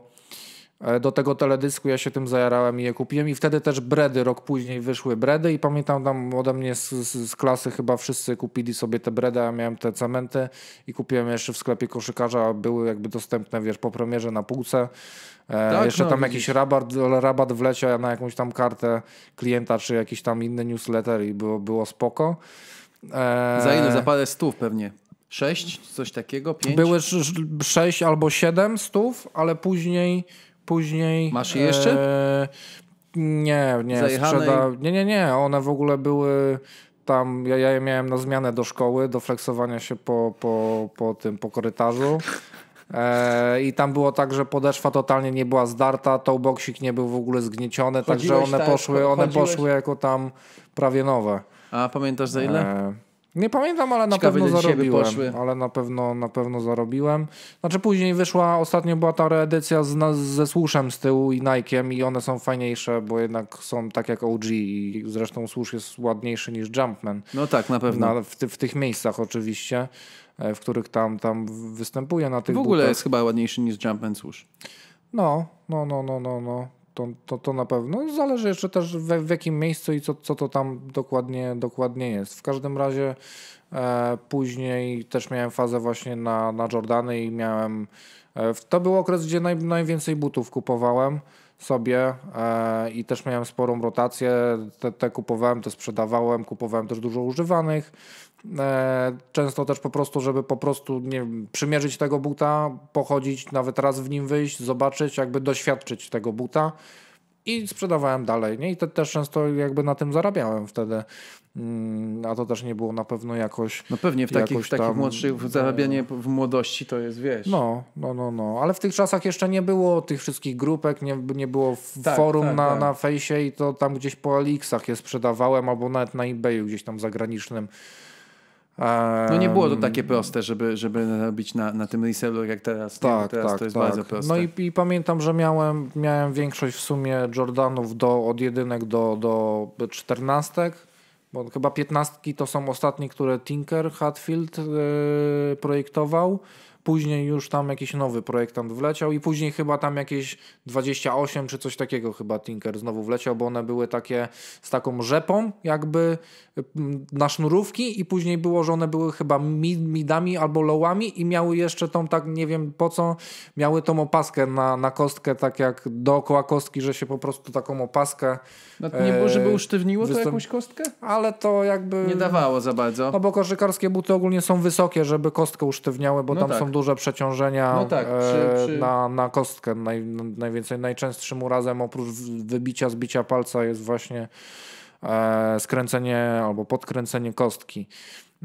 E, do tego teledysku ja się tym zajarałem i je kupiłem i wtedy też bredy, rok później wyszły bredy i pamiętam tam ode mnie z, z, z klasy chyba wszyscy kupili sobie te bredy, ja miałem te cementy i kupiłem jeszcze w sklepie koszykarza, były jakby dostępne wiesz po premierze na półce. E, tak, jeszcze no, tam widzisz. jakiś rabat, rabat wlecia na jakąś tam kartę klienta czy jakiś tam inny newsletter i było, było spoko. E... Za ile? Za parę stów pewnie. 6, coś takiego, 5? Były 6 albo 7 stów, ale później Później. Masz je jeszcze? E, nie, nie, sprzeda... nie, nie, nie. One w ogóle były tam, ja, ja je miałem na zmianę do szkoły, do flexowania się po, po, po tym, po korytarzu. E, I tam było tak, że podeszwa totalnie nie była zdarta, tołboksik nie był w ogóle zgnieciony, chodziłeś, także one tak, poszły, one poszły jako tam prawie nowe. A pamiętasz za ile? E, nie pamiętam, ale na Ciekawe, pewno zarobiłem. Ale na pewno, na pewno zarobiłem. Znaczy później wyszła, ostatnio była ta reedycja z, ze słuszem z tyłu i Nike'em i one są fajniejsze, bo jednak są tak jak OG i zresztą słusz jest ładniejszy niż Jumpman. No tak, na pewno. Na, w, ty, w tych miejscach oczywiście, e, w których tam, tam występuje na tych W ogóle butach. jest chyba ładniejszy niż Jumpman słusz. No, no, no, no, no, no. To, to, to na pewno. Zależy jeszcze też w, w jakim miejscu i co, co to tam dokładnie, dokładnie jest. W każdym razie e, później też miałem fazę właśnie na, na Jordany i miałem... E, to był okres, gdzie naj, najwięcej butów kupowałem sobie e, i też miałem sporą rotację. Te, te kupowałem, te sprzedawałem, kupowałem też dużo używanych. E, często też po prostu, żeby po prostu nie wiem, przymierzyć tego buta, pochodzić, nawet raz w nim wyjść, zobaczyć, jakby doświadczyć tego buta i sprzedawałem dalej. Nie? I te, też często jakby na tym zarabiałem wtedy. Mm, a to też nie było na pewno jakoś. No pewnie w takich, w takich tam, młodszych, zarabianie no. w młodości to jest wieś. No, no, no, no. Ale w tych czasach jeszcze nie było tych wszystkich grupek, nie, nie było tak, forum tak, na, tak. na fejsie i to tam gdzieś po Alixach je sprzedawałem albo nawet na eBayu gdzieś tam zagranicznym. No nie było to takie proste, żeby, żeby robić na, na tym resellu jak teraz. Tak, teraz tak, to jest tak. bardzo proste. No i, i, pamiętam, że miałem, miałem większość w sumie Jordanów do, od jedynek do, do czternastek, bo chyba piętnastki to są ostatnie, które Tinker Hatfield yy, projektował później już tam jakiś nowy projektant wleciał i później chyba tam jakieś 28 czy coś takiego chyba Tinker znowu wleciał, bo one były takie z taką rzepą jakby mm, na sznurówki i później było, że one były chyba midami albo lowami i miały jeszcze tą tak, nie wiem po co, miały tą opaskę na, na kostkę tak jak dookoła kostki, że się po prostu taką opaskę... No nie było, żeby e, usztywniło to jakąś kostkę? Ale to jakby... Nie dawało za bardzo. No bo koszykarskie buty ogólnie są wysokie, żeby kostkę usztywniały, bo no tam tak. są duże przeciążenia no tak, e, Na, na kostkę. Naj, najwięcej, najczęstszym urazem oprócz wybicia, zbicia palca jest właśnie E, skręcenie albo podkręcenie kostki.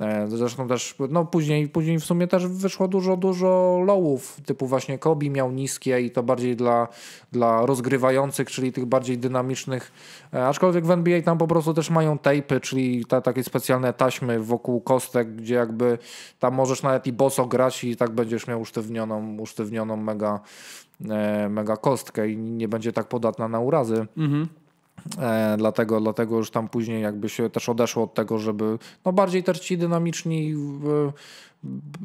E, zresztą też, no później, później w sumie też wyszło dużo, dużo lowów, typu właśnie Kobi miał niskie i to bardziej dla, dla rozgrywających, czyli tych bardziej dynamicznych, e, aczkolwiek w NBA tam po prostu też mają tejpy, czyli ta, takie specjalne taśmy wokół kostek, gdzie jakby tam możesz nawet i boso grać i tak będziesz miał usztywnioną, usztywnioną mega, mega kostkę i nie będzie tak podatna na urazy. Mhm. E, dlatego, dlatego już tam później jakby się też odeszło od tego, żeby no bardziej też ci dynamiczni, e,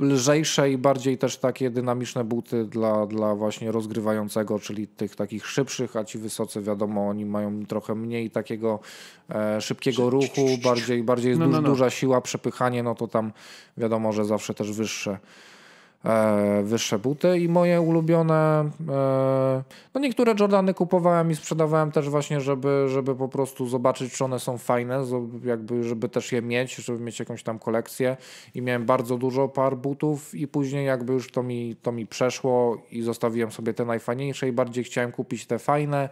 lżejsze i bardziej też takie dynamiczne buty dla, dla właśnie rozgrywającego, czyli tych takich szybszych, a ci wysocy wiadomo, oni mają trochę mniej takiego e, szybkiego ruchu, bardziej, bardziej no, no, no. duża siła, przepychanie, no to tam wiadomo, że zawsze też wyższe E, wyższe buty i moje ulubione, e, no niektóre Jordany kupowałem i sprzedawałem też właśnie, żeby, żeby po prostu zobaczyć, czy one są fajne, jakby, żeby też je mieć, żeby mieć jakąś tam kolekcję i miałem bardzo dużo par butów i później jakby już to mi, to mi przeszło i zostawiłem sobie te najfajniejsze i bardziej chciałem kupić te fajne,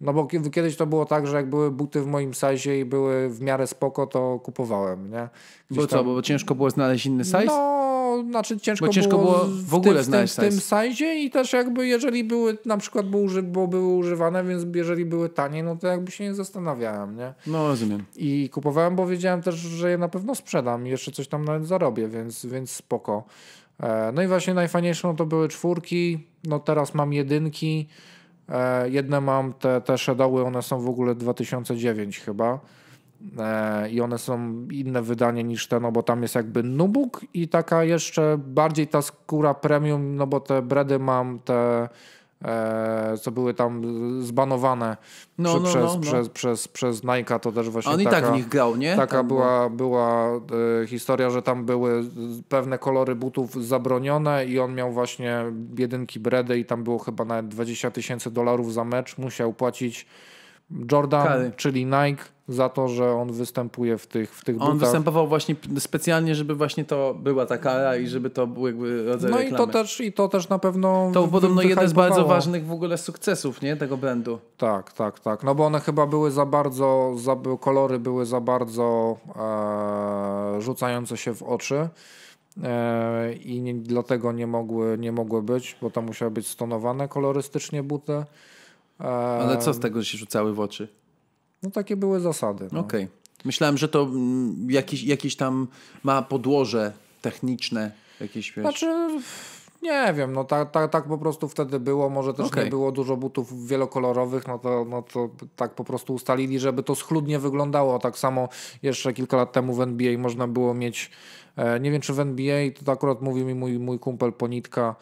no bo kiedyś to było tak, że jak były buty w moim size i były w miarę spoko, to kupowałem, nie? Gdzieś bo co, tam... bo ciężko było znaleźć inny size? No znaczy ciężko, Bo ciężko było, było w ogóle tym, znaleźć w tym, size. i też jakby jeżeli były, na przykład bo były używane, więc jeżeli były tanie, no to jakby się nie zastanawiałem, nie? No rozumiem. I kupowałem, bo wiedziałem też, że je na pewno sprzedam i jeszcze coś tam nawet zarobię, więc, więc spoko. E, no i właśnie no to były czwórki, no teraz mam jedynki, e, jedne mam te, te Shadowy, one są w ogóle 2009 chyba. E, i one są inne wydanie niż te, no bo tam jest jakby nubuk i taka jeszcze bardziej ta skóra premium, no bo te bredy mam, te e, co były tam zbanowane no, no, przez, no, no, Przez, przez, przez Nike, to też właśnie On taka, i tak w nich grał, nie? Taka tam była, była e, historia, że tam były pewne kolory butów zabronione i on miał właśnie biedynki bredy i tam było chyba nawet 20 tysięcy dolarów za mecz, musiał płacić Jordan, Kary. czyli Nike za to, że on występuje w tych, w tych butach. On występował właśnie specjalnie, żeby właśnie to była taka i żeby to był jakby rodzaj No i to, też, i to też na pewno To podobno jeden z bardzo ważnych w ogóle sukcesów, nie? Tego brandu. Tak, tak, tak. No bo one chyba były za bardzo, za, kolory były za bardzo e, rzucające się w oczy e, i nie, dlatego nie mogły, nie mogły być, bo tam musiały być stonowane kolorystycznie buty. Ale co z e, tego, że się rzucały w oczy? No takie były zasady. No. Okej. Okay. Myślałem, że to mm, jakieś, jakieś tam ma podłoże techniczne. Jakieś, wiesz... Znaczy, nie wiem, no tak, tak, tak po prostu wtedy było, może też okay. nie było dużo butów wielokolorowych, no to, no to tak po prostu ustalili, żeby to schludnie wyglądało. Tak samo jeszcze kilka lat temu w NBA można było mieć, e, nie wiem czy w NBA, to akurat mówił mi mój, mój kumpel Ponitka,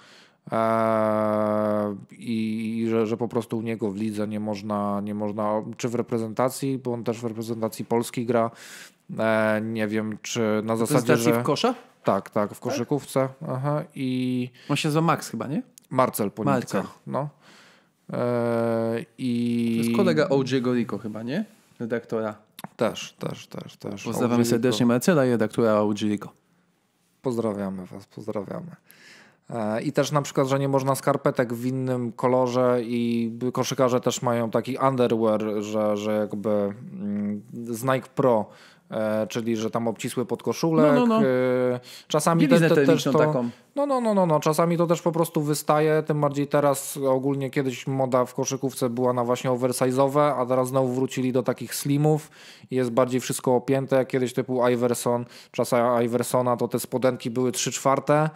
Eee, i, że, że po prostu u niego w lidze nie można, nie można, czy w reprezentacji, bo on też w reprezentacji Polski gra, eee, nie wiem, czy na zasadzie, że... w kosza? Tak, tak, w tak? koszykówce. Tak? Aha, i... On się za Max chyba, nie? Marcel Ponitka. No. Eee, i... To jest kolega O.J. Goriko chyba, nie? Redaktora. Też, też, też. też. Pozdrawiamy serdecznie Marcela i redaktora O.J. Pozdrawiamy was, pozdrawiamy. E, I też na przykład, że nie można skarpetek w innym kolorze i koszykarze też mają taki underwear, że, że jakby mm, z Nike Pro, e, czyli że tam obcisły podkoszulek. No, no, no. E, czasami te, te, też to, taką. No, no, no, no, no, czasami to też po prostu wystaje, tym bardziej teraz ogólnie kiedyś moda w koszykówce była na właśnie oversize'owe, a teraz znowu wrócili do takich slimów jest bardziej wszystko opięte, kiedyś typu Iverson, czasem Iversona to te spodenki były 3 czwarte,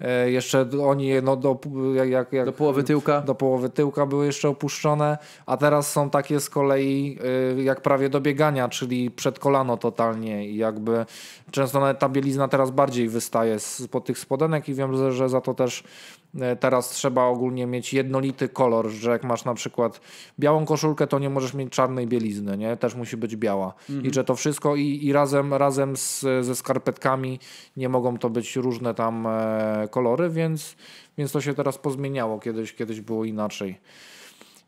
E, jeszcze oni no, do, jak, jak, do połowy tyłka. Do połowy tyłka były jeszcze opuszczone, a teraz są takie z kolei y, jak prawie do biegania, czyli przed kolano totalnie i jakby często nawet ta bielizna teraz bardziej wystaje spod tych spodenek i wiem, że za to też E, teraz trzeba ogólnie mieć jednolity kolor, że jak masz na przykład białą koszulkę, to nie możesz mieć czarnej bielizny, nie? Też musi być biała. Mhm. I że to wszystko i, i razem, razem z, ze skarpetkami nie mogą to być różne tam e, kolory, więc, więc to się teraz pozmieniało. Kiedyś, kiedyś było inaczej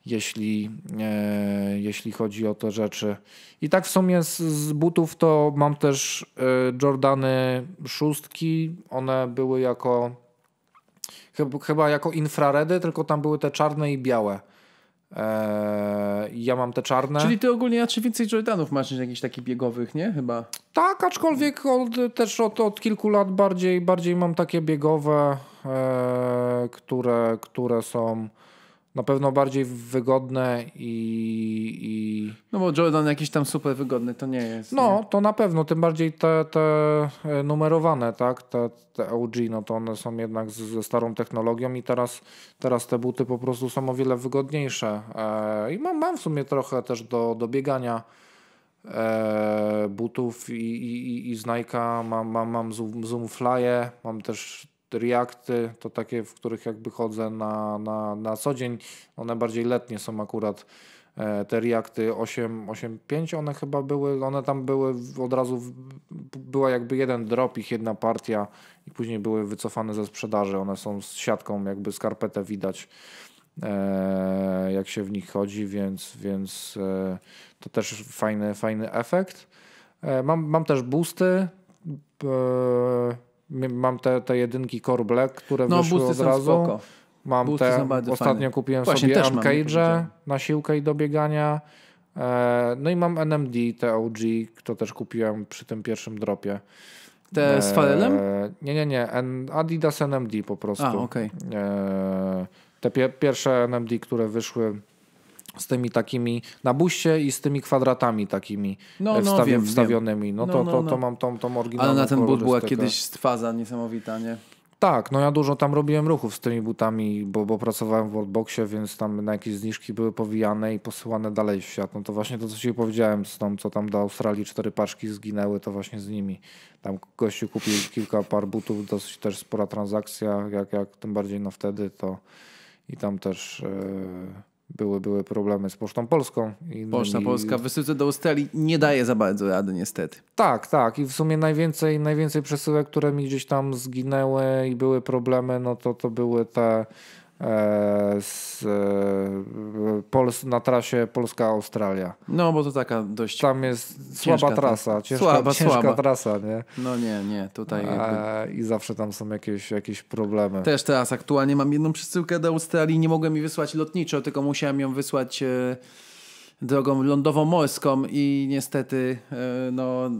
jeśli, e, jeśli chodzi o te rzeczy. I tak w sumie z, z butów to mam też e, Jordany szóstki. One były jako Chyba jako infraredy, tylko tam były te czarne i białe. Eee, ja mam te czarne. Czyli ty ogólnie raczej więcej Jordanów masz niż jakichś takich biegowych, nie? Chyba. Tak, aczkolwiek od, też od, od kilku lat bardziej, bardziej mam takie biegowe, eee, które, które są na pewno bardziej wygodne i, i, No bo Jordan jakiś tam super wygodny to nie jest. No, nie? to na pewno, tym bardziej te, te e, numerowane, tak, te, te OG, no to one są jednak z, ze starą technologią i teraz, teraz te buty po prostu są o wiele wygodniejsze. E, I mam, mam w sumie trochę też do, do biegania e, butów i, i, i z Nike'a, mam, mam, mam Zoom, Zoom Fly'e, mam też Reacty to takie, w których jakby chodzę na, na, na co dzień. One bardziej letnie są akurat. E, te reakty 8.5 one chyba były, one tam były od razu, była jakby jeden drop ich jedna partia i później były wycofane ze sprzedaży. One są z siatką, jakby skarpetę widać e, jak się w nich chodzi, więc, więc e, to też fajny, fajny efekt. Mam, mam też boosty. Mam te, te jedynki Black, które no, wyszły od razu. Spoko. Mam te, ostatnio fajne. kupiłem Właśnie sobie Uncage'a na siłkę i do biegania. E, no i mam NMD, te OG, to też kupiłem przy tym pierwszym dropie. Te e, z Falelem? Nie, nie, nie. Adidas NMD po prostu. A, okej. E, te pie pierwsze NMD, które wyszły z tymi takimi na buście i z tymi kwadratami takimi no, e, no, wstawi wiem, wstawionymi. No, no to, no, to, no. to mam tą, tą oryginalną Ale na ten but była kiedyś faza niesamowita, nie? Tak, no ja dużo tam robiłem ruchów z tymi butami, bo, bo pracowałem w Worldboxie, więc tam na jakieś zniżki były powijane i posyłane dalej w świat. No to właśnie to, co ci powiedziałem z tą, co tam do Australii cztery paczki zginęły, to właśnie z nimi. Tam gościu kupił kilka par butów, dosyć też spora transakcja, jak, jak tym bardziej no wtedy to i tam też... Yy były, były problemy z Pocztą Polską. Innymi... Poczta Polska no w wysyłce do Australii nie daje za bardzo rady niestety. Tak, tak i w sumie najwięcej, najwięcej przesyłek, które mi gdzieś tam zginęły i były problemy, no to to były te E, z e, Pols na trasie Polska-Australia. No, bo to taka dość. Tam jest słaba trasa, ciężka, słaba, ciężka słaba. trasa, nie? No nie, nie, tutaj. E, jakby... I zawsze tam są jakieś, jakieś problemy. Też teraz aktualnie mam jedną przesyłkę do Australii, nie mogłem jej wysłać lotniczo, tylko musiałem ją wysłać. E drogą lądowo-morską i niestety e, no,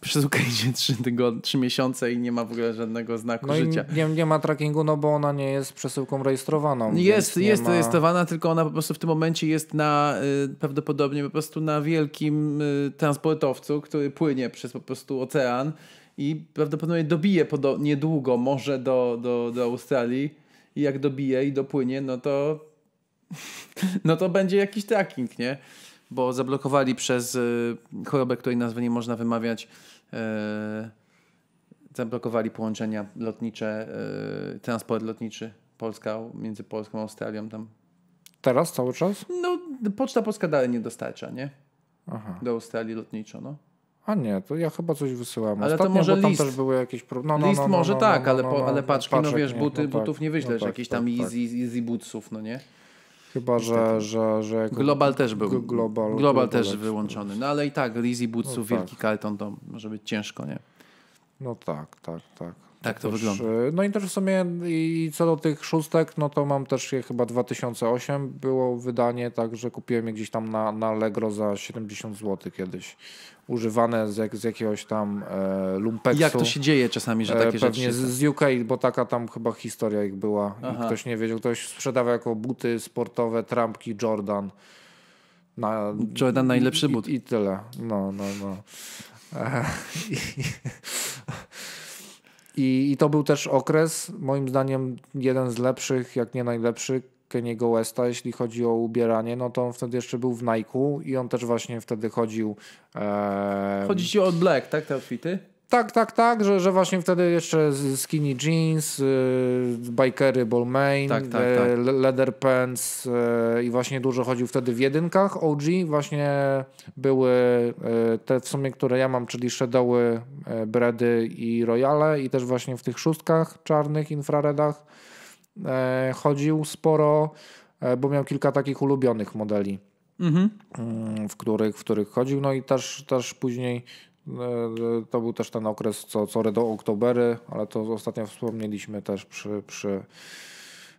przez Ukrainie 3, tygodnie, trzy miesiące i nie ma w ogóle żadnego znaku no życia. Nie, nie ma trackingu, no bo ona nie jest przesyłką rejestrowaną. Jest, jest ma... rejestrowana, tylko ona po prostu w tym momencie jest na e, prawdopodobnie po prostu na wielkim e, transportowcu, który płynie przez po prostu ocean i prawdopodobnie dobije niedługo może do, do, do Australii i jak dobije i dopłynie, no to no to będzie jakiś tracking, nie? Bo zablokowali przez y, chorobę, której nazwy nie można wymawiać, y, zablokowali połączenia lotnicze, y, transport lotniczy Polska, między Polską a Australią tam. Teraz cały czas? No, Poczta Polska dalej nie dostarcza, nie? Aha. Do Australii lotniczo, no. A nie, to ja chyba coś wysyłam. Ale Ostatnio, to może tam list. też były jakieś no, no, List no, może tak, ale, po, ale paczki, paczek, no wiesz, buty, butów nie tak, wyślesz. No tak, tam tak, easy, tak. easy bootsów, no nie? Chyba, że, że, że jako Global też był. Global, global, global też wyłączony. No ale i tak, Lizzy Bootsów, no, tak. wielki to może być ciężko, nie? No tak, tak, tak. Tak to też, wygląda. E, no i też w sumie i co do tych szóstek, no to mam też je chyba 2008 było wydanie, tak że kupiłem je gdzieś tam na, na Allegro za 70 zł kiedyś używane z, jak, z jakiegoś tam e, lumpeksu. Jak to się dzieje czasami, że e, takie pewnie rzeczy Pewnie z UK, bo taka tam chyba historia ich była. ktoś nie wiedział, ktoś sprzedawał jako buty sportowe, trampki Jordan. Na, Jordan najlepszy but. I, I, tyle. No, no, no. i, e, i, I to był też okres, moim zdaniem, jeden z lepszych, jak nie najlepszy, Keniego Westa, jeśli chodzi o ubieranie, no to on wtedy jeszcze był w Nike'u i on też właśnie wtedy chodził... E... Chodzi ci o Black, tak, te outfity? Tak, tak, tak, że, że właśnie wtedy jeszcze skinny jeans, yy, bikery Balmain, tak, tak, y, tak. leather pants y, i właśnie dużo chodził wtedy w jedynkach OG. Właśnie były y, te w sumie, które ja mam, czyli Shadowy, Bredy i Royale i też właśnie w tych szóstkach czarnych, infraredach. E, chodził sporo, e, bo miał kilka takich ulubionych modeli, mhm. Mm, w, których, w których chodził. No i też, też później e, to był też ten okres, co, co Red Oktobery, ale to ostatnio wspomnieliśmy też przy, przy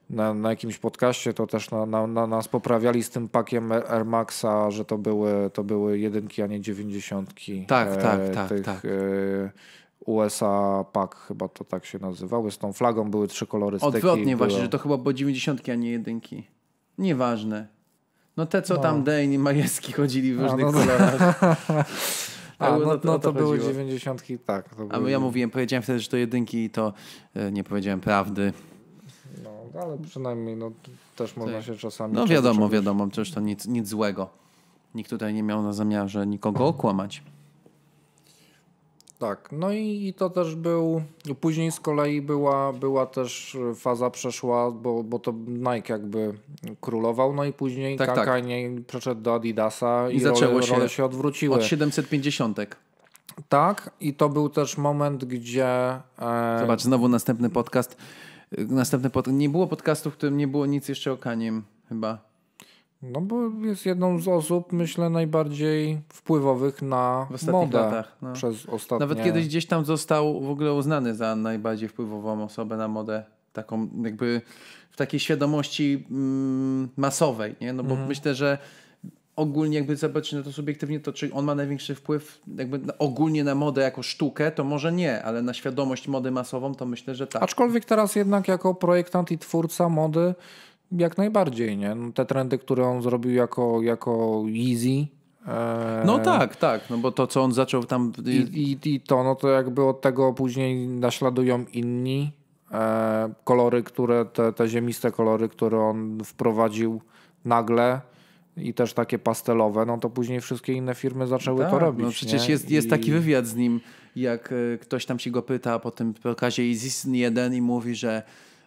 na, na jakimś podcaście, to też na, na, na nas poprawiali z tym pakiem Air Maxa, że to były, to były jedynki, a nie dziewięćdziesiątki. Tak, e, tak, tak. tak. E, USA pak chyba to tak się nazywały. Z tą flagą były trzy kolory styki. Odwrotnie właśnie, że to chyba było dziewięćdziesiątki, a nie jedynki. Nieważne. No te, co no. tam Dane i Majewski chodzili w różnych no, kolorach. A, no, no, to, to były dziewięćdziesiątki, tak. a były... ja mówiłem, powiedziałem wtedy, że to jedynki i to e, nie powiedziałem prawdy. No, ale przynajmniej no, też można się czasami... No wiadomo, czegoś... wiadomo, przecież to nic, nic złego. Nikt tutaj nie miał na zamiarze nikogo okłamać. Tak, no i, i to też był, później z kolei była, była też faza przeszła, bo, bo to Nike jakby królował, no i później tak, Kaka tak. przeszedł do Adidasa i, i zaczęło role, się, role się odwróciły. Od 750. Tak, i to był też moment, gdzie... E... Zobacz, znowu następny podcast. Następny pod... Nie było podcastu, w którym nie było nic jeszcze o Kaniem chyba. No bo jest jedną z osób, myślę, najbardziej wpływowych na w modę latach, no. przez ostatnie... Nawet kiedyś gdzieś tam został w ogóle uznany za najbardziej wpływową osobę na modę, taką jakby w takiej świadomości mm, masowej, nie? No bo mhm. myślę, że ogólnie jakby zobaczyć na to subiektywnie, to czy on ma największy wpływ jakby ogólnie na modę jako sztukę, to może nie, ale na świadomość mody masową to myślę, że tak. Aczkolwiek teraz jednak jako projektant i twórca mody jak najbardziej, nie? No te trendy, które on zrobił jako, jako Easy, e, no tak, tak, no bo to co on zaczął tam... I, i, I, to, no to jakby od tego później naśladują inni e, kolory, które, te, te ziemiste kolory, które on wprowadził nagle i też takie pastelowe, no to później wszystkie inne firmy zaczęły tak, to no robić. No przecież nie? jest, jest I... taki wywiad z nim, jak e, ktoś tam się go pyta po tym pokazie Easy 1 i mówi, że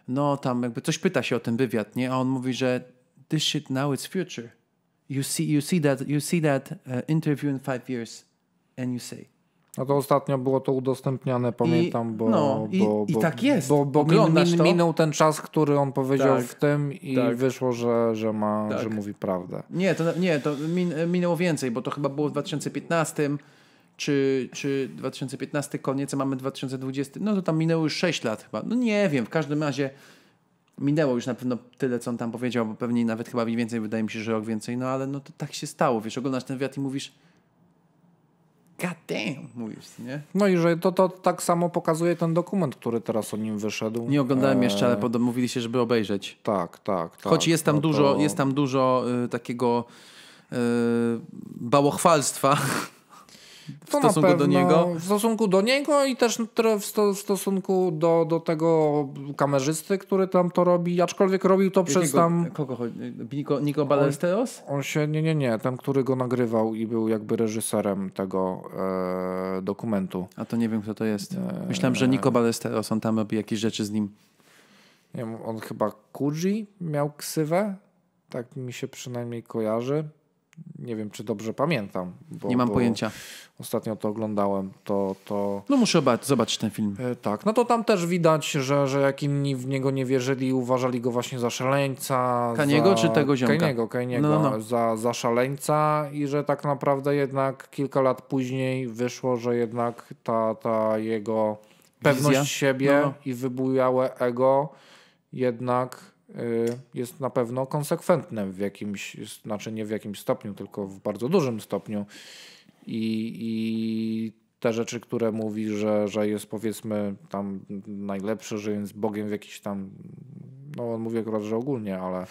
no tam jakby coś pyta się o ten wywiad, nie? A on mówi, że this shit now is future. You see, you see that, you see that uh, interview in five years and you say. No to ostatnio było to udostępniane, pamiętam, I, bo, no, i, bo, i, bo, tak jest. Bo, bo min, min, minął ten czas, który on powiedział tak, w tym i tak. wyszło, że, że, ma, tak. że mówi prawdę. Nie, to, nie, to min, minęło więcej, bo to chyba było w 2015 czy, czy 2015 koniec, a mamy 2020, no to tam minęło już 6 lat chyba. No nie wiem, w każdym razie minęło już na pewno tyle, co on tam powiedział, bo pewnie nawet chyba więcej, wydaje mi się, że rok więcej, no ale no to tak się stało, wiesz, oglądasz ten wywiad i mówisz god damn, mówisz, nie? No i że to, to tak samo pokazuje ten dokument, który teraz o nim wyszedł. Nie oglądałem e, jeszcze, ale pod, mówili się, żeby obejrzeć. Tak, tak, tak. Choć jest tam no dużo, to... jest tam dużo y, takiego y, bałochwalstwa, w to stosunku pewno, do niego? W stosunku do niego i też w, sto, w stosunku do, do tego kamerzysty, który tam to robi, aczkolwiek robił to przez tam... Kogo chodzi? Nico, Nico Balesteros? On, on, się, nie, nie, nie, ten, który go nagrywał i był jakby reżyserem tego e, dokumentu. A to nie wiem, kto to jest. E, Myślałem, że Nico Balesteros, on tam robi jakieś rzeczy z nim. Nie wiem, on chyba Kuji miał ksywę? Tak mi się przynajmniej kojarzy nie wiem, czy dobrze pamiętam. Bo, nie mam pojęcia. Ostatnio to oglądałem, to... to... No muszę zobaczyć ten film. E, tak, no to tam też widać, że, że jak inni w niego nie wierzyli, uważali go właśnie za szaleńca. Kaniego za... czy tego ziomka? Kaniego, Kaniego, no, no. Za, za szaleńca i że tak naprawdę jednak kilka lat później wyszło, że jednak ta, ta jego pewność Wizja? siebie no, no. i wybujałe ego jednak Y, jest na pewno konsekwentne w jakimś, znaczy nie w jakimś stopniu, tylko w bardzo dużym stopniu. I, i te rzeczy, które mówi, że, że jest powiedzmy tam najlepszy, że jest Bogiem w jakiś tam, no on mówi akurat, że ogólnie, ale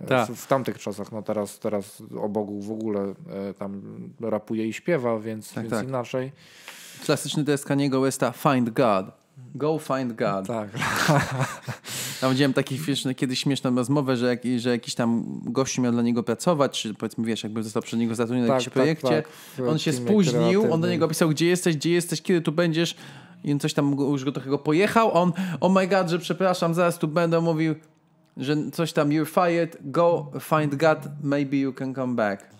e, Ta. w, tamtych czasach, no teraz, teraz o Bogu w ogóle e, tam rapuje i śpiewa, więc, tak, więc tak. inaczej. Klasyczny test Kaniego Westa, Find God. Go find God. Tak. Tam widziałem taką no, kiedyś śmieszną rozmowę, że, jak, że jakiś tam gościu miał dla niego pracować, czy powiedzmy, wiesz, jakby został przed niego zatrudniony tak, na jakimś tak, projekcie. Tak, On się spóźnił, on do niego pisał, gdzie jesteś, gdzie jesteś, kiedy tu będziesz. I on coś tam już go trochę pojechał. On, oh my god, że przepraszam, zaraz tu będę mówił, że coś tam, you're fired, go find God, maybe you can come back.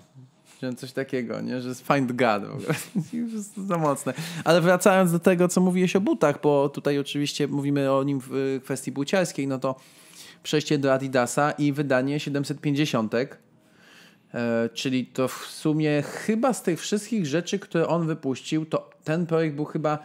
Coś takiego, nie? Że find God. W ogóle. za mocne. Ale wracając do tego, co mówiłeś o butach, bo tutaj oczywiście mówimy o nim w y, kwestii buciarskiej, no to przejście do Adidasa i wydanie 750. E, czyli to w sumie chyba z tych wszystkich rzeczy, które on wypuścił, to ten projekt był chyba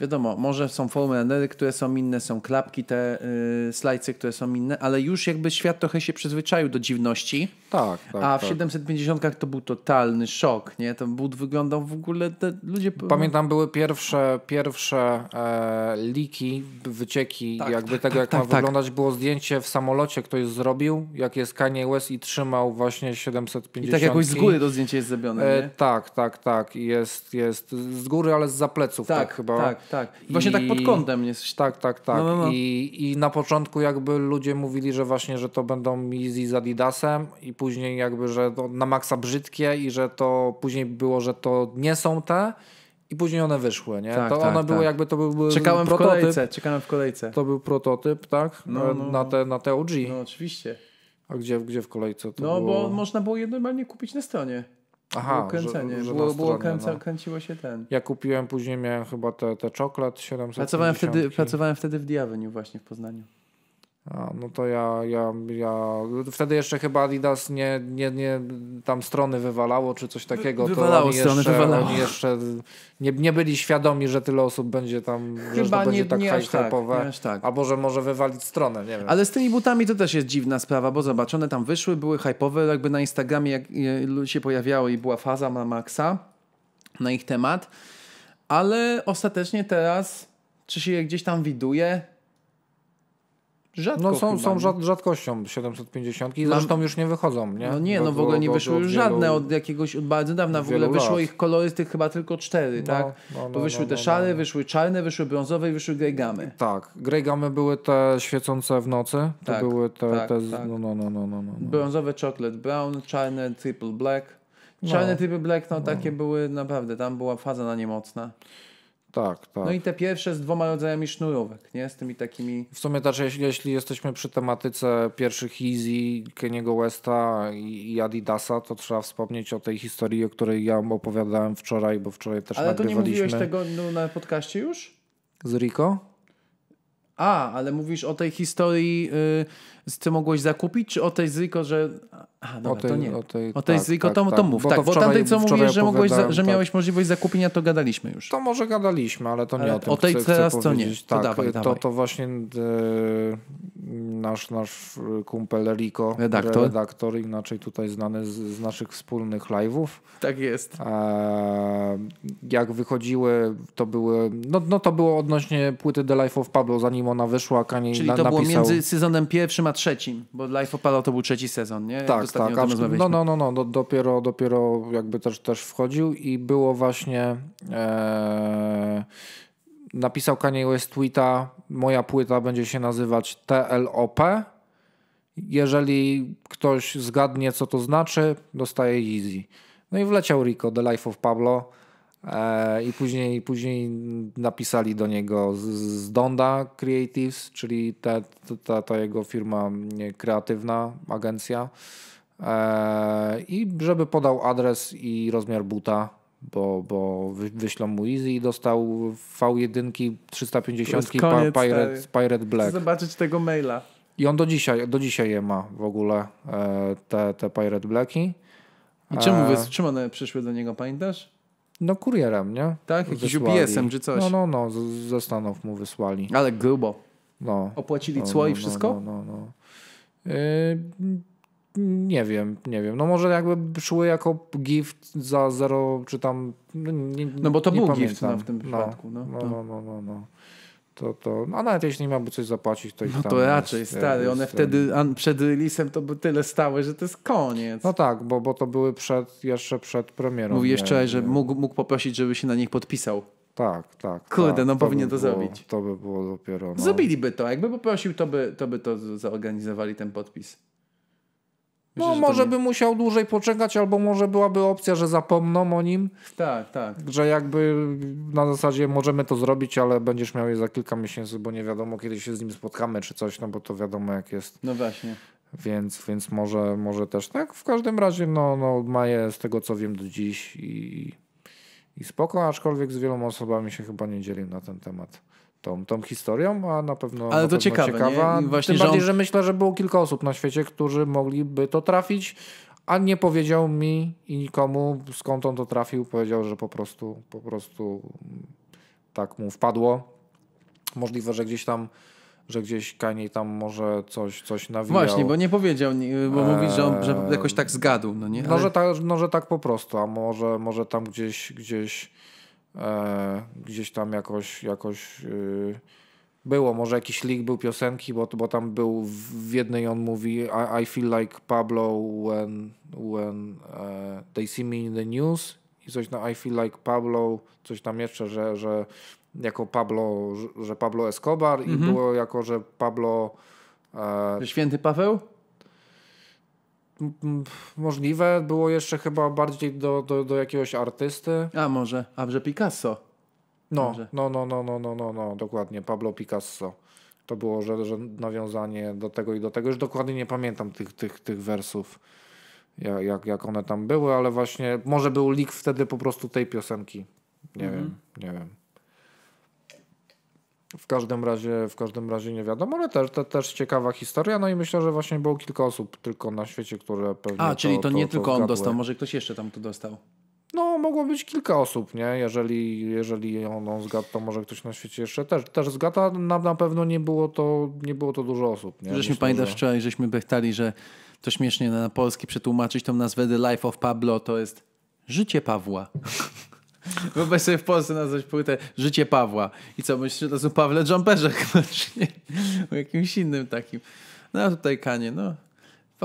Wiadomo, może są forerunnery, y, które są inne, są klapki, te yy, slajcy, które są inne, ale już jakby świat trochę się przyzwyczaił do dziwności. Tak, tak A w tak. 750 to był totalny szok, nie? Ten but wyglądał w ogóle, ludzie... Pamiętam, były pierwsze, pierwsze e, liki, wycieki tak, jakby tego, jak tak, ma tak, tak. wyglądać. Było zdjęcie w samolocie, ktoś zrobił, jak jest Kanye West i trzymał właśnie 750. I tak jakoś z góry to zdjęcie jest zrobione, e, Tak, tak, tak. Jest, jest z góry, ale z zapleców tak, chyba. Tak. Tak. Właśnie I... tak pod kątem jest. Tak, tak, tak. No, no, no. I, I na początku jakby ludzie mówili, że właśnie, że to będą Yeezy z Adidasem i później jakby, że na maksa brzydkie i że to później było, że to nie są te i później one wyszły, nie? Tak, to tak, one były tak. jakby to były czekałem prototyp. W kolejce, czekałem w kolejce. To był prototyp, tak? No, e, no, na, no. te, na te OG. No oczywiście. A gdzie, gdzie w kolejce to No było? bo można było je normalnie kupić na stronie. Aha, było kręcenie, że, że było, było kręca, no. kręciło się ten. Ja kupiłem później, miałem chyba te, te czokolad 700. Pracowałem wtedy, pracowałem wtedy w Diaweniu właśnie w Poznaniu. A, no to ja, ja, ja. Wtedy jeszcze chyba Adidas nie, nie, nie tam strony wywalało czy coś takiego. Wywalało to oni strony, jeszcze, wywalało. Oni jeszcze nie, nie byli świadomi, że tyle osób będzie tam, chyba że to nie, będzie tak nie tak, hypeowe Tak, Albo że może wywalić stronę, nie wiem. Ale z tymi butami to też jest dziwna sprawa, bo zobacz, one tam wyszły, były hype'owe, jakby na Instagramie jak e, się pojawiały i była faza na maksa na ich temat. Ale ostatecznie teraz, czy się je gdzieś tam widuje, Rzadko no są, chyba, są nie? rzadkością 750 i zresztą już nie wychodzą, nie? No nie, do, no w ogóle nie do, wyszły już żadne od jakiegoś, od bardzo dawna w ogóle wyszło lat. ich kolory tych chyba tylko cztery, no, tak? No, no Bo no, wyszły no, te szare, wyszły czarne, wyszły brązowe i wyszły grey gamy. Tak, grey gamy były te świecące w nocy, to tak, były te, tak, te z... tak. no, no, no, no, no, no. Brązowe chocolate brown, czarne triple black. Czarne triple black, no, takie były naprawdę, tam była faza na nie mocna. Tak, tak. No i te pierwsze z dwoma rodzajami sznurówek, nie? Z tymi takimi... W sumie też jeśli, jeśli jesteśmy przy tematyce pierwszych Easy, Keniego Westa i Adidasa, to trzeba wspomnieć o tej historii, o której ja opowiadałem wczoraj, bo wczoraj też Ale nagrywaliśmy. Ale to nie mówiłeś tego no, na podcaście już? Z Rico? A, ale mówisz o tej historii, yy, co mogłeś zakupić, czy o tej z Rico, że a, dobra, o tej, to nie. O tej, o tej tak, tylko tak, to, tak. to mów. Bo tak, to wczoraj, bo tamtej, co mówisz, że, mogłeś, że miałeś możliwość zakupienia, to gadaliśmy już. To może gadaliśmy, ale to nie ale o tym O tej chcę, teraz chcę co nie. To tak, dawaj, to, dawaj. to, właśnie e, nasz, nasz kumpel Rico, redaktor. redaktor, inaczej tutaj znany z, z naszych wspólnych live'ów. Tak jest. E, jak wychodziły, to były, no, no to było odnośnie płyty The Life of Pablo, zanim ona wyszła, Kanye Czyli na, to było napisał... między sezonem pierwszym a trzecim, bo Life of Pablo to był trzeci sezon, nie? Tak, tak, No, no, no, no dopiero, dopiero jakby też, też wchodził i było właśnie... E, napisał Kanye West tweeta, moja płyta będzie się nazywać TLOP. Jeżeli ktoś zgadnie, co to znaczy, dostaje Yeezy. No i wleciał Rico, The Life of Pablo. E, I później, później napisali do niego z, z Donda Creatives, czyli ta, ta, ta jego firma mm, kreatywna, agencja. Eee, i żeby podał adres i rozmiar buta, bo, bo wyślą mu Easy i dostał V1 350 koniec, Pirate, Pirate Black. Zobaczyć tego maila. I on do dzisiaj, do dzisiaj je ma w ogóle eee, te, te Pirate Blacki. I czemu, e... Eee. czym one przyszły do niego, pamiętasz? No kurierem, nie? Tak, jakiś UPS-em czy coś. No, no, no, ze Stanów mu wysłali. Ale grubo. No. Opłacili no, cło no, i no, wszystko? No, no, no. no. Yy, nie wiem, nie wiem. No może jakby szły jako gift za zero, czy tam. No nie, no bo to był pamiętam. gift no, w tym no, przypadku. No, no, no, no. no, no to, to, no, a nawet jeśli nie miałby coś zapłacić, to i No to raczej, e, jest, stary, jest, one wtedy przed releasem to by tyle stały, że to jest koniec. No tak, bo, bo to były przed, jeszcze przed premierą. Mówi jeszcze, że mógł, mógł poprosić, żeby się na nich podpisał. Tak, tak. Kurde, tak, no to powinien by to było, zrobić. To by było dopiero. No. Zrobiliby to, jakby poprosił, to by, to by to zorganizowali ten podpis. Myślę, no, może nie... by musiał dłużej poczekać, albo może byłaby opcja, że zapomną o nim. Tak, tak. Że jakby na zasadzie możemy to zrobić, ale będziesz miał je za kilka miesięcy, bo nie wiadomo kiedy się z nim spotkamy czy coś, no bo to wiadomo jak jest. No właśnie. Więc, więc może, może też tak. W każdym razie no, no Maję z tego co wiem do dziś i, i spoko, aczkolwiek z wieloma osobami się chyba nie dzielił na ten temat tą, tą historią, a na pewno Ale na to ciekawe, ciekawa. Właśnie, Tym bardziej, że, on... że myślę, że było kilka osób na świecie, którzy mogliby to trafić, a nie powiedział mi i nikomu skąd on to trafił. Powiedział, że po prostu, po prostu mm, tak mu wpadło. Możliwe, że gdzieś tam że gdzieś Kanie tam może coś, coś nawijał. Właśnie, bo nie powiedział, bo mówi, że, on, że jakoś tak zgadł, no nie? No, że, tak, no że tak po prostu, a może, może tam gdzieś, gdzieś E, gdzieś tam jakoś, jakoś y, było. Może jakiś leak był piosenki, bo, bo tam był w jednej on mówi I, I feel like Pablo when, when e, they see me in the news i coś na I feel like Pablo, coś tam jeszcze, że, że jako Pablo, że Pablo Escobar i mhm. było jako, że Pablo... E, Święty Paweł? możliwe. Było jeszcze chyba bardziej do, do, do jakiegoś artysty. A może, a że Picasso. No, no, no, no, no, no, no, no, dokładnie, Pablo Picasso. To było, że, że nawiązanie do tego i do tego. Już dokładnie nie pamiętam tych, tych, tych wersów, jak, jak one tam były, ale właśnie może był lik wtedy po prostu tej piosenki. Nie mhm. wiem, nie wiem. W każdym razie, w każdym razie nie wiadomo, ale też, też ciekawa historia. No i myślę, że właśnie było kilka osób tylko na świecie, które pewnie. A, czyli to, to nie to, tylko to on dostał, może ktoś jeszcze tam to dostał. No, mogło być kilka osób, nie? Jeżeli, jeżeli on, on zgadł, to może ktoś na świecie jeszcze też, też zgadza. Na, na pewno nie było, to, nie było to dużo osób. Nie? Żeśmy pamiętasz że... wczoraj, żeśmy bechtali, że to śmiesznie na polski przetłumaczyć tą nazwę The Life of Pablo to jest Życie Pawła. Wyobraź sobie w Polsce nazwać płytę Życie Pawła. I co, myślisz, to są Pawle Jumperze chyba, czy nie? O jakimś innym takim. No a tutaj Kanie, no.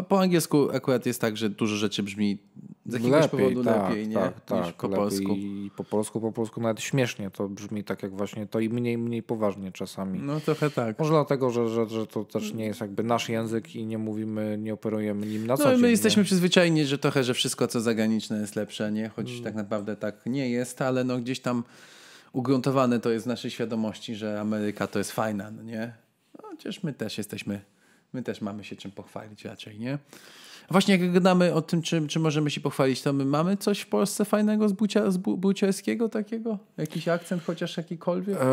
Po angielsku akurat jest tak, że dużo rzeczy brzmi z jakiegoś lepiej, powodu tak, lepiej, nie? Tak, tak, po lepiej. polsku. I po polsku, po polsku nawet śmiesznie to brzmi tak jak właśnie to i mniej, mniej poważnie czasami. No trochę tak. Może dlatego, że, że, że to też nie jest jakby nasz język i nie mówimy, nie operujemy nim na no co dzień. No my jesteśmy nie? przyzwyczajeni, że trochę, że wszystko co zagraniczne jest lepsze, nie? Choć hmm. tak naprawdę tak nie jest, ale no gdzieś tam ugruntowane to jest w naszej świadomości, że Ameryka to jest fajna, no nie? No, chociaż my też jesteśmy, my też mamy się czym pochwalić raczej, nie? Właśnie jak gadamy o tym, czym, możemy się pochwalić, to my mamy coś w Polsce fajnego z, bucia, z bu, bucielskiego takiego? Jakiś akcent chociaż jakikolwiek? Eee,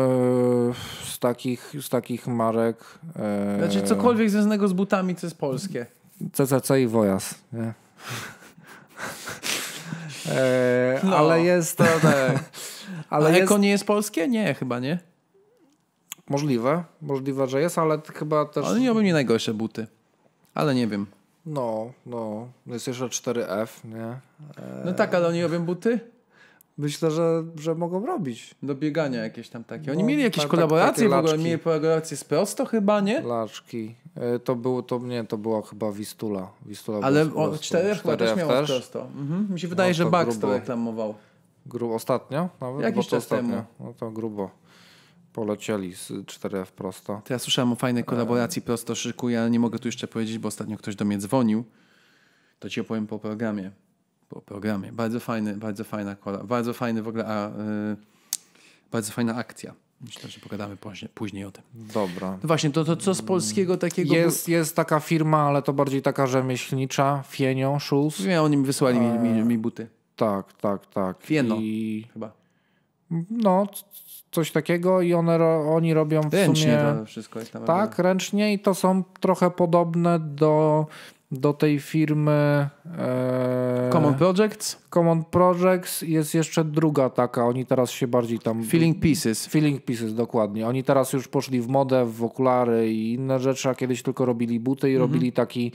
z, takich, z takich marek... Eee... Znaczy cokolwiek związanego z butami, co jest polskie. CCC i Wojas. Nie? eee, no. Ale jest to... Tak. ale A jest... Eko nie jest polskie? Nie, chyba nie. Możliwe, możliwe, że jest, ale chyba też... Ale nie, nie najgorsze buty. Ale nie wiem. No, no, no. Jest jeszcze 4F, nie? E... No tak, ale oni robią buty? Myślę, że, że mogą robić. Do biegania jakieś tam takie. Oni no, mieli jakieś tak, kolaboracje, w ogóle mieli kolaborację z Prosto chyba, nie? Laczki. E, to było, to nie, to była chyba Wistula. Wistula Ale o, 4 chyba też miał też? Prosto. Mhm. Mi się no, wydaje, no, że Bugs to reklamował. Grubo. ostatnio? Nawet? Jakiś czas ostatnio. temu. No to grubo polecieli z 4F prosto. To ja słyszałem o fajnej kolaboracji prosto szyku. ale nie mogę tu jeszcze powiedzieć, bo ostatnio ktoś do mnie dzwonił. To ci opowiem po programie. Po programie. Bardzo fajny, bardzo fajna kola, bardzo fajny w ogóle, a, yy, bardzo fajna akcja. Myślę, że pogadamy później, później o tym. Dobra. No właśnie, to, to co z polskiego takiego? Jest, jest taka firma, ale to bardziej taka rzemieślnicza, Fienio, Schulz. Nie, oni mi wysłali mi, mi, e. mi buty. Tak, tak, tak. Fienio I... chyba. No, coś takiego i one, oni robią w ręcznie sumie... To wszystko jest tam tak, ręcznie i to są trochę podobne do, do tej firmy... E, Common Projects? Common Projects jest jeszcze druga taka, oni teraz się bardziej tam... Feeling Pieces. Feeling Pieces, dokładnie. Oni teraz już poszli w modę, w okulary i inne rzeczy, a kiedyś tylko robili buty i mhm. robili taki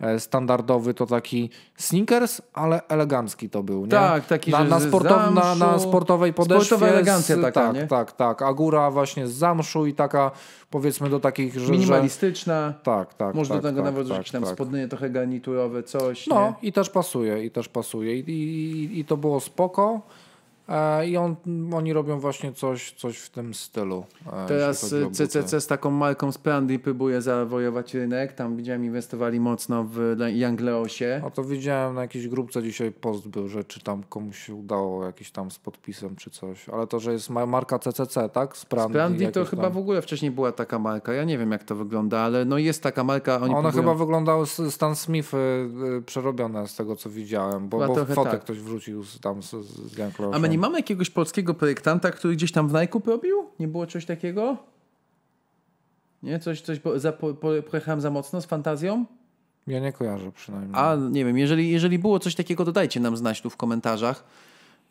E, standardowy to taki sneakers, ale elegancki to był. Nie? Tak, taki na, na, sportow, na, na sportowej podeszwie. Sportowa elegancja taka, tak, nie? tak, tak. góra właśnie z zamszu i taka powiedzmy do takich, że... Minimalistyczna. Tak, tak. Można tak, do tego tak, nawet tak, rzucić tam tak. spodnie trochę garniturowe, coś. No nie? i też pasuje, i też pasuje. I, i, i to było spoko. E, I on, oni robią właśnie coś, coś w tym stylu. E, Teraz CCC z taką marką z Prandy próbuje zawojować rynek. Tam widziałem, inwestowali mocno w Jangleosie. A to widziałem na jakiejś grupce dzisiaj post był, że czy tam komuś się udało jakiś tam z podpisem czy coś. Ale to, że jest marka CCC, tak? Sprandy. Sprandy to chyba tam... w ogóle wcześniej była taka marka. Ja nie wiem jak to wygląda, ale no jest taka marka. Oni One próbują... chyba wyglądały Stan Smith y, y, przerobione z tego co widziałem, bo, bo fotę tak. ktoś wrócił tam z, z Jangleosa nie mamy jakiegoś polskiego projektanta, który gdzieś tam w Nike robił? Nie było czegoś takiego? Nie? Coś, coś za, po, pojechałem za mocno z fantazją? Ja nie kojarzę przynajmniej. A nie wiem, jeżeli, jeżeli było coś takiego, to dajcie nam znać tu w komentarzach.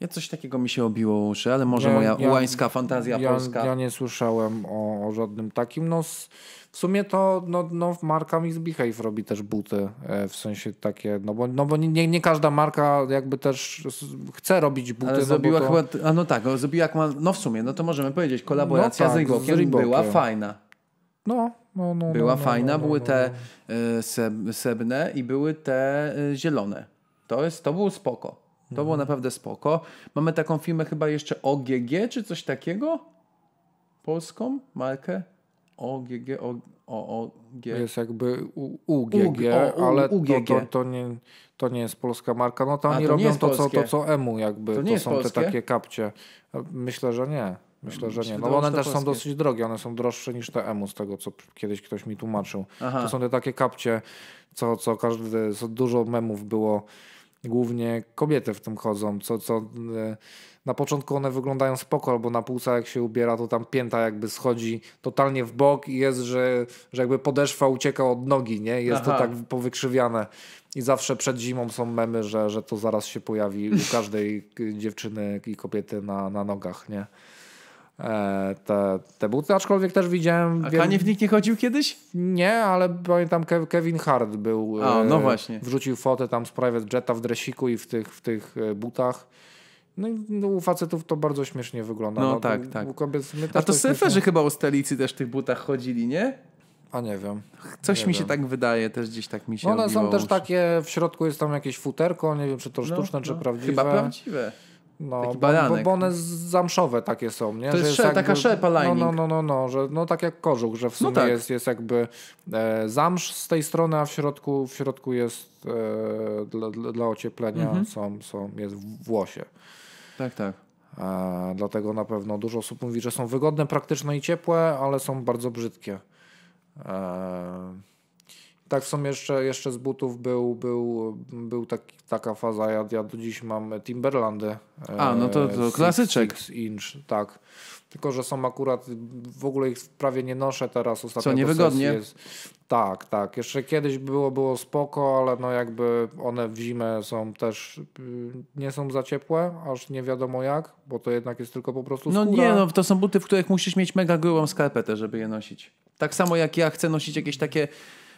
Ja coś takiego mi się obiło uszy, ale może moja ja, ułańska fantazja ja, polska. Ja nie słyszałem o, o żadnym takim. No, w sumie to no, no, marka Misbehave robi też buty, e, w sensie takie, no bo, no bo nie, nie każda marka jakby też chce robić buty. Ale no zrobiła to... chyba, a no tak, zrobiła, no w sumie, no to możemy powiedzieć, kolaboracja no tak, z, Reebokiem była tak. fajna. No, no, no, no. Była no, fajna, no, były no, te y, sebne i były te y, zielone. To, jest, to był spoko. To było mhm. naprawdę spoko. Mamy taką firmę chyba jeszcze OGG czy coś takiego? Polską markę? OGG, o, o, OG. Jest jakby U, UGG, UG, o, U, ale UGG. To, to, to, nie, to nie jest polska marka. No to oni to robią to co, to, co EMU jakby. To, nie są polskie? te takie kapcie. Myślę, że nie. Myślę, że nie. No one też są dosyć drogie, one są droższe niż te EMU, z tego co kiedyś ktoś mi tłumaczył. Aha. To są te takie kapcie, co, co każdy, co dużo memów było głównie kobiety w tym chodzą, co, co e, na początku one wyglądają spoko, albo na płuca jak się ubiera, to tam pięta jakby schodzi totalnie w bok i jest, że, że jakby podeszwa ucieka od nogi, nie? Jest Aha. to tak powykrzywiane. I zawsze przed zimą są memy, że, że to zaraz się pojawi u każdej dziewczyny i kobiety na, na nogach, nie? E, te, te buty, aczkolwiek też widziałem... A wiem... w nich nie chodził kiedyś? Nie, ale pamiętam Kevin Hart był... A, no e, właśnie. Wrzucił fotę tam z Private Jetta w dresiku i w tych, w tych e, butach. No i no, u facetów to bardzo śmiesznie wygląda. No, no tak, tak. U kobiet, A to surferzy chyba u stolicy też w tych butach chodzili, nie? A nie wiem. Coś nie mi wiem. się tak wydaje, też gdzieś tak mi się No One są też takie, w środku jest tam jakieś futerko, nie wiem czy to no, sztuczne, no. czy prawdziwe. Chyba prawdziwe. No, Taki bo, baranek. Bo, one zamszowe takie są, nie? To jest, że jest sze, jakby, taka szerpa lining. No, no, no, no, no, że, no tak jak kożuch, że w no sumie no tak. jest, jest jakby e, zamsz z tej strony, a w środku, w środku jest e, dla, dla ocieplenia mhm. są, są, jest włosie. Tak, tak. E, dlatego na pewno dużo osób mówi, że są wygodne, praktyczne i ciepłe, ale są bardzo brzydkie. E, tak, w sumie jeszcze, jeszcze z butów był, był, był taki, taka faza, ja, ja do dziś mam Timberlandy. A, no to, e, to six, klasyczek. Six inch, tak. Tylko, że są akurat, w ogóle ich prawie nie noszę teraz. Ostatnio Co, niewygodnie? Jest, tak, tak. Jeszcze kiedyś było, było spoko, ale no jakby one w zimę są też, y, nie są za ciepłe, aż nie wiadomo jak, bo to jednak jest tylko po prostu no skóra. No nie, no to są buty, w których musisz mieć mega grubą skarpetę, żeby je nosić. Tak samo jak ja chcę nosić jakieś takie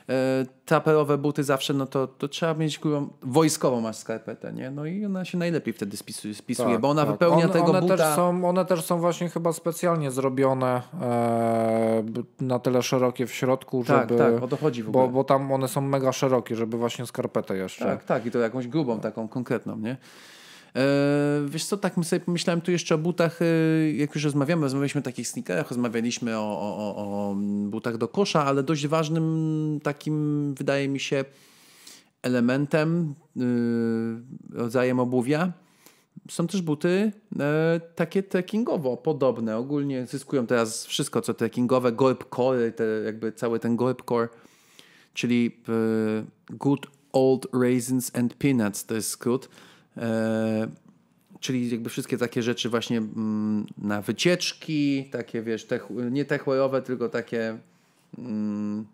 E, taperowe buty zawsze, no to, to trzeba mieć grubą, wojskową masz skarpetę, nie? No i ona się najlepiej wtedy spisuje, spisuje tak, bo ona tak. wypełnia On, tego one buta. Też są, one też są właśnie chyba specjalnie zrobione e, na tyle szerokie w środku, tak, żeby... Tak, tak, o to chodzi w ogóle. Bo, bo tam one są mega szerokie, żeby właśnie skarpetę jeszcze... Tak, tak i to jakąś grubą taką konkretną, nie? E, wiesz co, tak sobie pomyślałem tu jeszcze o butach, e, jak już rozmawiamy, rozmawialiśmy o takich sneakerach, rozmawialiśmy o, o, o butach do kosza, ale dość ważnym takim wydaje mi się elementem, e, rodzajem obuwia są też buty takie trekkingowo podobne. Ogólnie zyskują teraz wszystko, co trekkingowe, gołeb core, te, jakby cały ten gołeb core, czyli Good Old Raisins and Peanuts to jest skrót. E, czyli jakby wszystkie takie rzeczy właśnie mm, na wycieczki, takie wiesz, tech, nie techwayowe, tylko takie mm,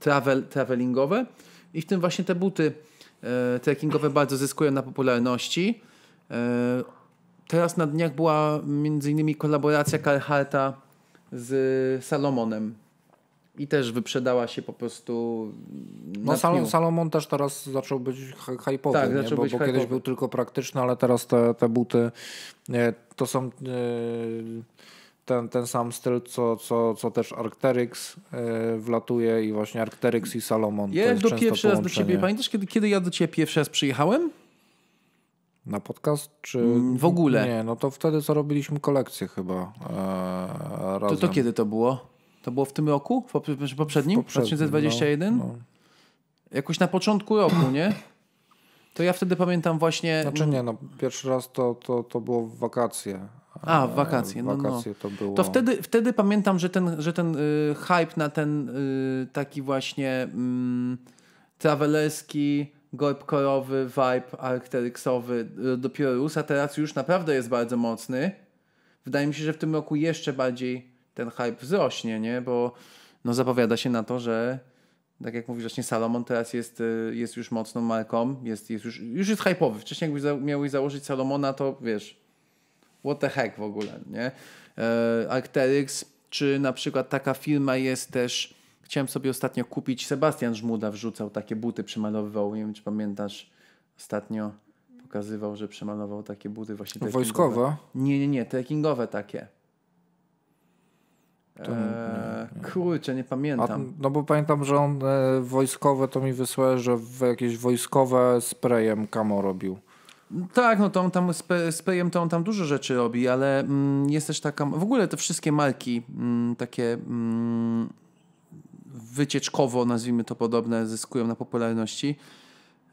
travel, travelingowe. I w tym właśnie te buty e, trekkingowe bardzo zyskują na popularności. E, teraz na dniach była między innymi kolaboracja Carharta z Salomonem i też wyprzedała się po prostu. No, salon, salomon też teraz zaczął być hypowy, tak, zaczął bo, być bo kiedyś był tylko praktyczny, ale teraz te, te buty e, to są e, ten, ten sam styl, co, co, co też Arcteryx e, wlatuje i właśnie Arcteryx i Salomon. Ja do pierwszy raz do ciebie, pamiętasz kiedy, kiedy ja do ciebie pierwszy raz przyjechałem? Na podcast czy. Mm, w ogóle. Nie, no to wtedy co robiliśmy kolekcję chyba. razem. To, to kiedy to było? To było w tym roku? W poprzednim? W poprzednim 2021? No, no. Jakoś na początku roku, nie? To ja wtedy pamiętam właśnie... Znaczy nie, no pierwszy raz to, to, to było w wakacje. A, w wakacje. No, no. wakacje no. to było. To wtedy, wtedy pamiętam, że ten, że ten y, hype na ten y, taki właśnie mm, y, trawelerski, gorbkorowy vibe arkteryksowy do dopiero rósł, a teraz już naprawdę jest bardzo mocny. Wydaje mi się, że w tym roku jeszcze bardziej ten hype wzrośnie, nie? Bo no zapowiada się na to, że tak jak mówisz właśnie, Salomon teraz jest, y, jest już mocną marką, jest, jest już, już jest hype'owy. Wcześniej jakbyś za, miałeś założyć Salomona, to wiesz, what the heck w ogóle, nie? E, Arcteryx, czy na przykład taka firma jest też, chciałem sobie ostatnio kupić, Sebastian Żmuda wrzucał takie buty, przemalowywał, nie wiem czy pamiętasz, ostatnio pokazywał, że przemalował takie buty właśnie. Wojskowe? Nie, nie, nie, trekkingowe takie. To, eee, nie, nie. Eee, kurczę, nie pamiętam. A, no bo pamiętam, że on e, wojskowe to mi wysłałeś, że w jakieś wojskowe sprayem kamo robił. Tak, no to on tam Sprayem to on tam dużo rzeczy robi, ale mm, jest też taka, w ogóle te wszystkie marki mm, takie mm, wycieczkowo, nazwijmy to podobne, zyskują na popularności.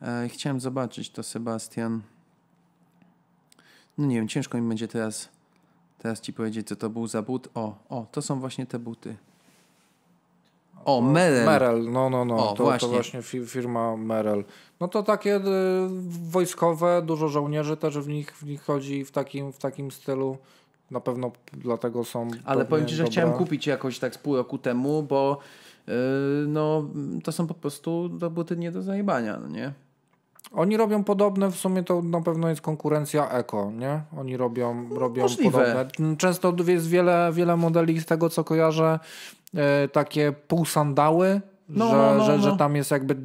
E, chciałem zobaczyć to Sebastian. No nie wiem, ciężko mi będzie teraz Teraz ci powiedzieć, co to był za but. O, o, to są właśnie te buty. No o, Merel. Merel, no, no, no. O, to właśnie, to właśnie firma Merel. No to takie y, wojskowe, dużo żołnierzy też w nich, w nich chodzi w takim, w takim stylu. Na pewno dlatego są. Ale powiem ci, że chciałem kupić jakoś tak z pół roku temu, bo y, no, to są po prostu do buty nie do zajebania, no nie? Oni robią podobne, w sumie to na pewno jest konkurencja eko, nie? Oni robią, no, robią podobne. Mm, często jest wiele, wiele modeli z tego, co kojarzę, e, takie półsandały, no, że, no, no, że, że no. tam jest jakby,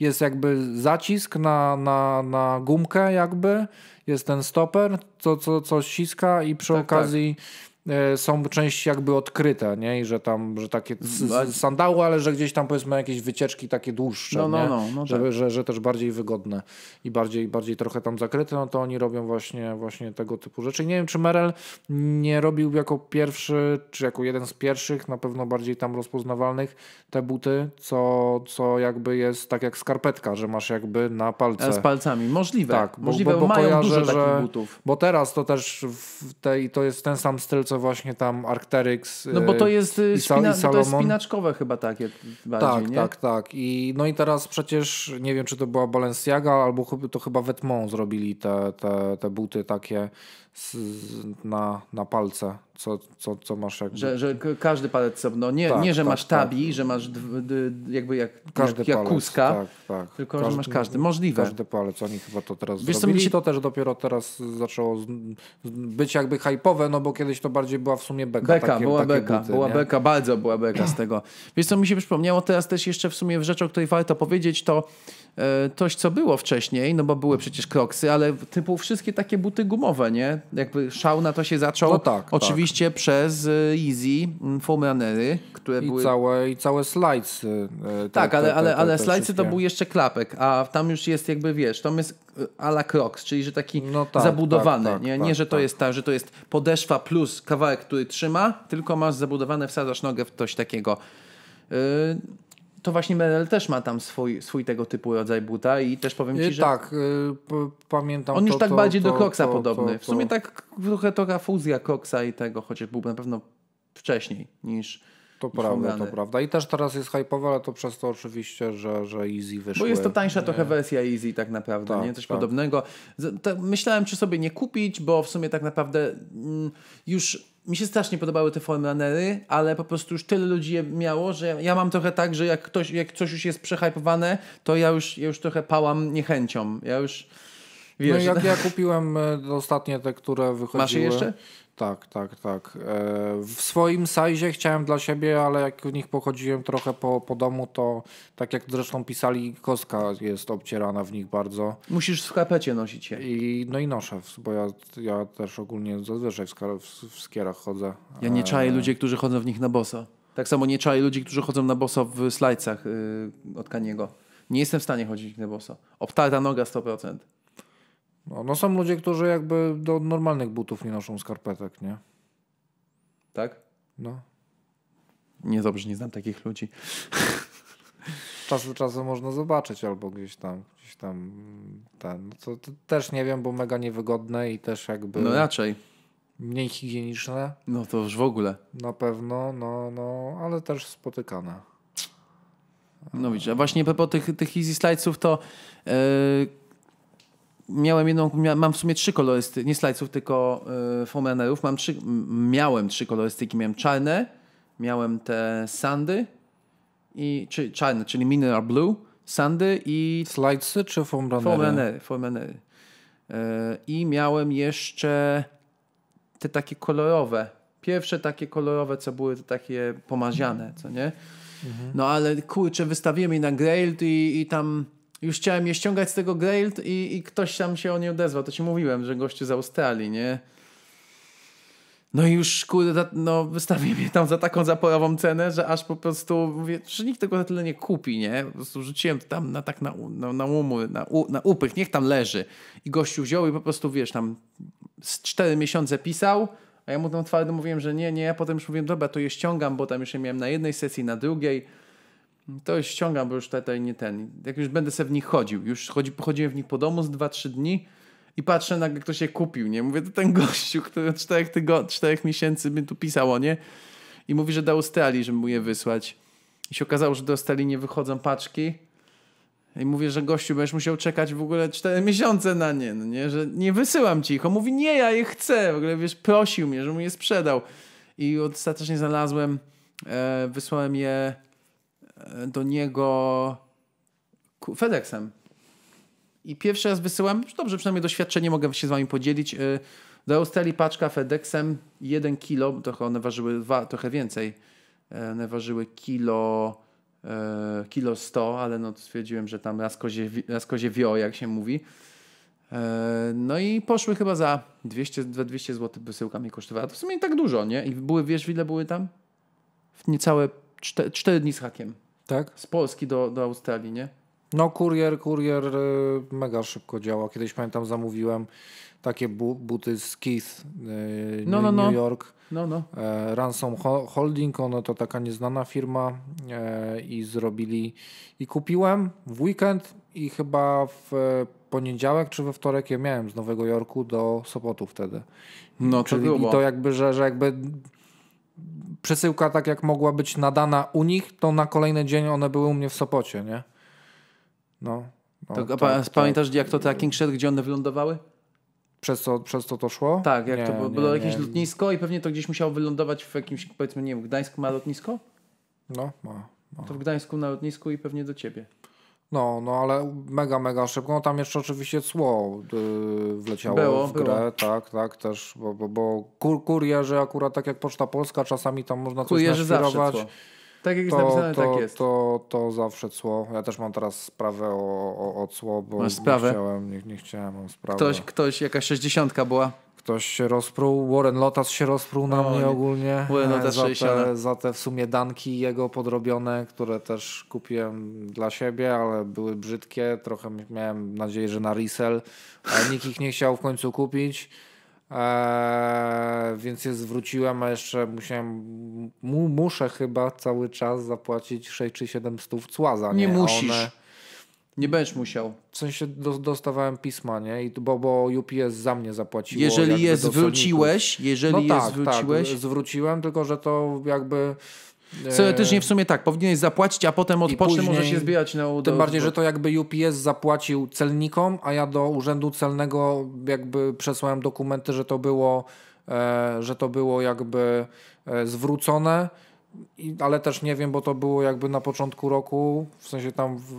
jest jakby zacisk na, na, na gumkę jakby, jest ten stoper, co, co, co ściska i przy tak, tak. okazji... Tak E, są część jakby odkryte, nie? I że tam, że takie mm, sandały, ale że gdzieś tam powiedzmy jakieś wycieczki takie dłuższe, no, no, nie? No, no, że, tak. że, że też bardziej wygodne i bardziej, bardziej trochę tam zakryte, no to oni robią właśnie, właśnie tego typu rzeczy. I nie wiem, czy Merel nie robił jako pierwszy, czy jako jeden z pierwszych, na pewno bardziej tam rozpoznawalnych, te buty, co, co jakby jest tak jak skarpetka, że masz jakby na palce. E, z palcami, możliwe. Tak, bo, możliwe, bo, bo mają kojarzę, dużo takich że, butów. Bo teraz to też w tej, to jest ten sam styl, co właśnie tam Arcteryx. No bo to y, jest, y, i spina, i to jest spinaczkowe chyba takie bardziej, Tak, nie? tak, tak. I, no i teraz przecież, nie wiem czy to była Balenciaga albo to chyba Vetmont zrobili te, te, te buty takie na, na palce, co, co, co masz jakby... Że, że każdy palec no nie, tak, nie że tak, masz tak. tabi, tak. że masz jakby jak, każdy jak, jak palec, kuska, tak, tak. tylko każdy, że masz każdy, możliwe. Każdy palec, oni chyba to teraz Wiesz, zrobili się... to też dopiero teraz zaczęło być jakby hypowe, no bo kiedyś to bardziej była w sumie beka. Beka, takie, była takie beka, buty, była nie? beka, bardzo była beka z tego. Wiesz co mi się przypomniało, teraz też jeszcze w sumie w rzecz, o której warto powiedzieć, to toś e, co było wcześniej, no bo były przecież kroksy, ale typu wszystkie takie buty gumowe, nie? Jakby szał na to się zaczął. No tak, tak. oczywiście tak. przez Easy Foam Runnery, które I były... Całe, I całe slides. E, e, te, tak, ale, ale, ale slides to był jeszcze klapek, a tam już jest jakby, wiesz, tam jest la Crocs, czyli że taki no tak, zabudowany, tak, tak, nie? nie, że to jest tak, że to jest podeszwa plus kawałek, który trzyma, tylko masz zabudowane, wsadzasz nogę w coś takiego. Yy to właśnie Merel też ma tam swój, swój tego typu rodzaj buta i też powiem y, ci, że... Tak, yy, pamiętam On już tak to, bardziej to, do Croxa podobny. W sumie tak trochę taka fuzja Croxa i tego, chociaż był na pewno wcześniej niż... To prawda, to prawda. I też teraz jest hypowe, ale to przez to oczywiście, że, że Easy wyszło. Bo jest to tańsza nie. trochę wersja Easy tak naprawdę, tak, nie? Coś tak. podobnego. myślałem, czy sobie nie kupić, bo w sumie tak naprawdę mm, już mi się strasznie podobały te formulanery, ale po prostu już tyle ludzi je miało, że ja, ja mam trochę tak, że jak, ktoś, jak coś już jest przehypowane, to ja już, ja już trochę pałam niechęcią. Ja już... No wiesz, no jak ja kupiłem e, ostatnie te, które wychodziły. Masz je jeszcze? Tak, tak, tak. E, w swoim size chciałem dla siebie, ale jak w nich pochodziłem trochę po, po domu, to tak jak zresztą pisali, kostka jest obcierana w nich bardzo. Musisz w skarpecie nosić je. I, no i noszę, bo ja, ja też ogólnie zazwyczaj w, skar- w skierach chodzę. Ja nie e, czaję e... ludzi, którzy chodzą w nich na boso. Tak samo nie czaję ludzi, którzy chodzą na boso w slajcach yy, od Kaniego. Nie jestem w stanie chodzić na boso. Obtarta noga 100%. No, no są ludzie, którzy jakby do normalnych butów nie noszą skarpetek, nie? Tak? No. Nie dobrze, nie znam takich ludzi. Czasem, czasem można zobaczyć albo gdzieś tam, gdzieś tam ten. Co, no to też nie wiem, bo mega niewygodne i też jakby. No raczej. Mniej higieniczne. No to już w ogóle. Na pewno, no, no, ale też spotykane. No widzisz, a właśnie po tych, tych Easy Slidesów to. Yy miałem jedną, mia, mam w sumie trzy kolorystyki, nie slajców, tylko yy, fomenerów. Mam trzy, miałem trzy kolorystyki. Miałem czarne, miałem te sandy i czy, czarne, czyli mineral blue, sandy i... Slidesy czy fomerunery? Fomerunery, y, I miałem jeszcze te takie kolorowe. Pierwsze takie kolorowe, co były to takie pomaziane, co nie? Mhm. No ale kurczę, wystawiłem je na Grail i, i tam już chciałem je ściągać z tego Grail i, i ktoś tam się o nie odezwał. To ci mówiłem, że gościu z Australii, nie? No i już kurde, no wystawiłem je tam za taką zaporową cenę, że aż po prostu mówię, że nikt tego na tyle nie kupi, nie? Po prostu rzuciłem to tam na tak na, na, na umór, na, na upych, niech tam leży. I gościu wziął i po prostu, wiesz, tam z cztery miesiące pisał, a ja mu tam twardo mówiłem, że nie, nie. Potem już mówiłem, dobra, to je ściągam, bo tam już je miałem na jednej sesji, na drugiej. To ściągam, bo już tutaj nie ten. Jak już będę sobie w nich chodził, już chodzi, chodziłem w nich po domu z 2-3 dni i patrzę na kto się kupił, nie? Mówię, to ten gościu, który od 4, tygod- 4 miesięcy mi tu pisał o nie i mówi, że do Australii, żeby mu je wysłać. I się okazało, że do Australii nie wychodzą paczki. I mówię, że gościu, będziesz musiał czekać w ogóle 4 miesiące na nie, no nie? Że nie wysyłam ci ich. On mówi, nie, ja je chcę. W ogóle, wiesz, prosił mnie, żebym je sprzedał. I ostatecznie znalazłem, e, wysłałem je do niego FedExem. I pierwszy raz wysyłam, dobrze, przynajmniej doświadczenie mogę się z wami podzielić. Y, do Australii paczka FedExem 1 kilo, trochę one ważyły dwa, trochę więcej. Y, one ważyły kilo, y, kilo 100, ale no stwierdziłem, że tam raz kozie, raz kozie wio, jak się mówi. No i poszły chyba za 200, 200 zł wysyłka mi kosztowała. To w sumie nie tak dużo, nie? I były, wiesz, ile były tam? niecałe 4, 4 dni z hakiem. Tak? Z Polski do, do Australii, nie? No kurier, kurier y, mega szybko działa. Kiedyś pamiętam zamówiłem takie bu buty z Keith yy, no, no, New no. York. No, no. E, Ransom Holding, ono to taka nieznana firma e, i zrobili i kupiłem w weekend i chyba w poniedziałek czy we wtorek je miałem z Nowego Jorku do Sopotu wtedy. No to Czyli, było. I to jakby, że, że jakby przesyłka tak jak mogła być nadana u nich, to na kolejny dzień one były u mnie w Sopocie, nie? No. no to, to, pamiętasz, jak to tracking szedł, gdzie one wylądowały? Przez co, przez co to szło? Tak, jak nie, to było, nie, było jakieś nie. lotnisko i pewnie to gdzieś musiało wylądować w jakimś, powiedzmy, nie wiem, Gdańsk ma lotnisko? No, ma. ma. To w Gdańsku na lotnisku i pewnie do ciebie. No, no ale mega, mega szybko. No, tam jeszcze oczywiście cło yy, wleciało było, w grę, było. tak, tak też, bo, bo, bo kur, kurierzy akurat tak jak Poczta Polska czasami tam można coś kurierzy Zawsze cło. Tak jak jest to, napisane, tak to, tak jest. To, to zawsze cło. Ja też mam teraz sprawę o, o, o cło, bo Masz sprawę? nie chciałem, nie, nie chciałem, mam sprawę. Ktoś, ktoś, jakaś sześćdziesiątka była. Ktoś się rozpruł, Warren Lotas się rozpruł na mnie ogólnie. Warren e, Lotas za, te, za te w sumie danki jego podrobione, które też kupiłem dla siebie, ale były brzydkie. Trochę miałem nadzieję, że na resell, ale nikt ich nie chciał w końcu kupić. Eee, więc je zwróciłem, a jeszcze musiałem, mu, muszę chyba cały czas zapłacić 6 czy 7 stów cła za nie. Nie musisz. One, nie będziesz musiał. W sensie do, dostawałem pisma, nie? I, bo, bo UPS za mnie zapłaciło. Jeżeli je zwróciłeś, jeżeli no je tak, tak zwróciłeś. Tak, zwróciłem, tylko że to jakby E, Teoretycznie w sumie tak, powinieneś zapłacić, a potem od później, się zbijać na Tym bardziej, że to jakby UPS zapłacił celnikom, a ja do urzędu celnego jakby przesłałem dokumenty, że to było, e, że to było jakby e, zwrócone. I, ale też nie wiem, bo to było jakby na początku roku, w sensie tam w,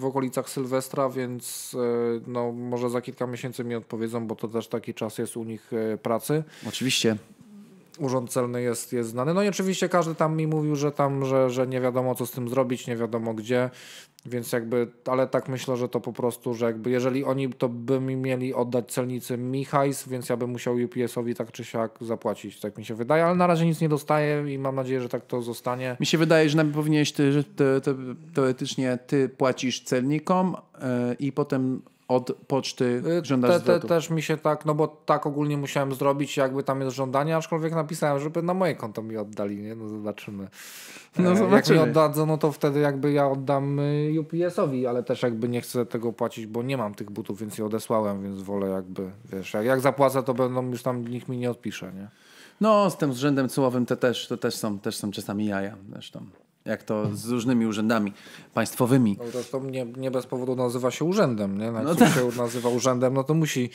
w okolicach Sylwestra, więc yy, no, może za kilka miesięcy mi odpowiedzą, bo to też taki czas jest u nich yy, pracy. Oczywiście urząd celny jest, jest znany. No i oczywiście każdy tam mi mówił, że tam, że, że nie wiadomo co z tym zrobić, nie wiadomo gdzie, więc jakby, ale tak myślę, że to po prostu, że jakby jeżeli oni to by mi mieli oddać celnicy Michajs, więc ja bym musiał UPS-owi tak czy siak zapłacić, tak mi się wydaje, ale na razie nic nie dostaję i mam nadzieję, że tak to zostanie. Mi się wydaje, że najpierw powinieneś, ty, że te, te, teoretycznie ty płacisz celnikom yy, i potem od poczty y, żądasz te, zwrotu. też mi się tak, no bo tak ogólnie musiałem zrobić, jakby tam jest żądanie, aczkolwiek napisałem, żeby na moje konto mi oddali, nie? No zobaczymy. No zobaczymy. E, jak mi oddadzą, no to wtedy jakby ja oddam y, UPS-owi, ale też jakby nie chcę tego płacić, bo nie mam tych butów, więc je odesłałem, więc wolę jakby, wiesz, jak, jak zapłacę, to będą już tam, nikt mi nie odpisze, nie? No, z tym urzędem cełowym to też, to też są, też są czasami jaja zresztą jak to z różnymi urzędami państwowymi. No, to nie, nie bez powodu nazywa się urzędem. Nie? Na no tak. się nazywa urzędem, no to musi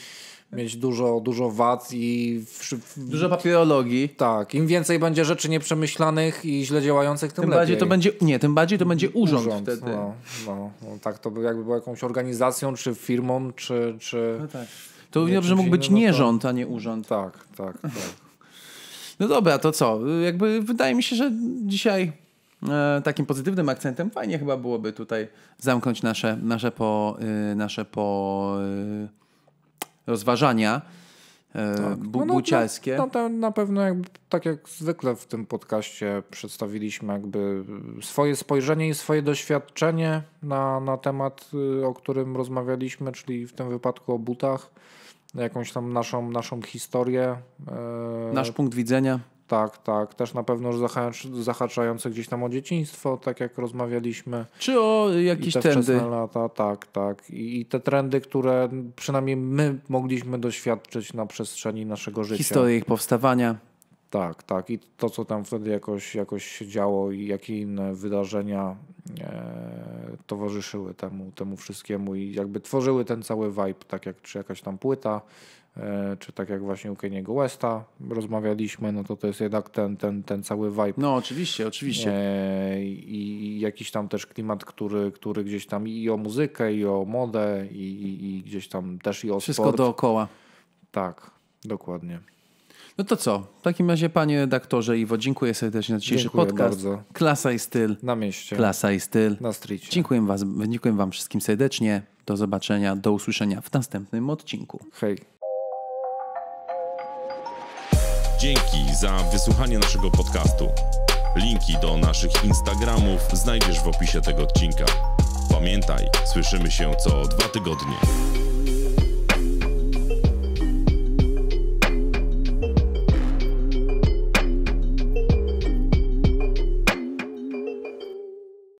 mieć dużo, dużo wad i... W, w, dużo papierologii. Tak. Im więcej będzie rzeczy nieprzemyślanych i źle działających, tym, tym lepiej. bardziej to będzie, nie, tym bardziej to będzie urząd, urząd wtedy. No, no, no, tak, to jakby było jakąś organizacją, czy firmą, czy... czy no tak. To nie, dobrze mógł być no nie rząd, a nie urząd. Tak, tak, tak. No dobra, to co? Jakby wydaje mi się, że dzisiaj E, takim pozytywnym akcentem fajnie chyba byłoby tutaj zamknąć nasze, nasze po, y, nasze po y, rozważania e, tak. No, no, no, na pewno jakby, tak jak zwykle w tym podcaście przedstawiliśmy jakby swoje spojrzenie i swoje doświadczenie na, na temat, y, o którym rozmawialiśmy, czyli w tym wypadku o butach jakąś tam naszą, naszą historię. E, Nasz punkt widzenia tak, tak. Też na pewno już zahacz, zahaczające gdzieś tam o dzieciństwo, tak jak rozmawialiśmy. Czy o jakieś I te trendy. lata, tak, tak. I, I, te trendy, które przynajmniej my mogliśmy doświadczyć na przestrzeni naszego życia. Historia ich powstawania. Tak, tak. I to, co tam wtedy jakoś, jakoś się działo i jakie inne wydarzenia e, towarzyszyły temu, temu wszystkiemu i jakby tworzyły ten cały vibe, tak jak czy jakaś tam płyta, E, czy tak jak właśnie u Keniego Westa rozmawialiśmy, no to to jest jednak ten, ten, ten cały vibe. No oczywiście, oczywiście. E, i, I jakiś tam też klimat, który, który gdzieś tam i o muzykę, i o modę, i, i, i gdzieś tam też i o Wszystko sport. dookoła. Tak, dokładnie. No to co? W takim razie, panie redaktorze Iwo, dziękuję serdecznie za dzisiejszy dziękuję podcast. Bardzo. Klasa i styl. Na mieście. Klasa i styl. Na streetie. Dziękuję, dziękuję wam wszystkim serdecznie. Do zobaczenia, do usłyszenia w następnym odcinku. Hej. Dzięki za wysłuchanie naszego podcastu. Linki do naszych Instagramów znajdziesz w opisie tego odcinka. Pamiętaj, słyszymy się co dwa tygodnie.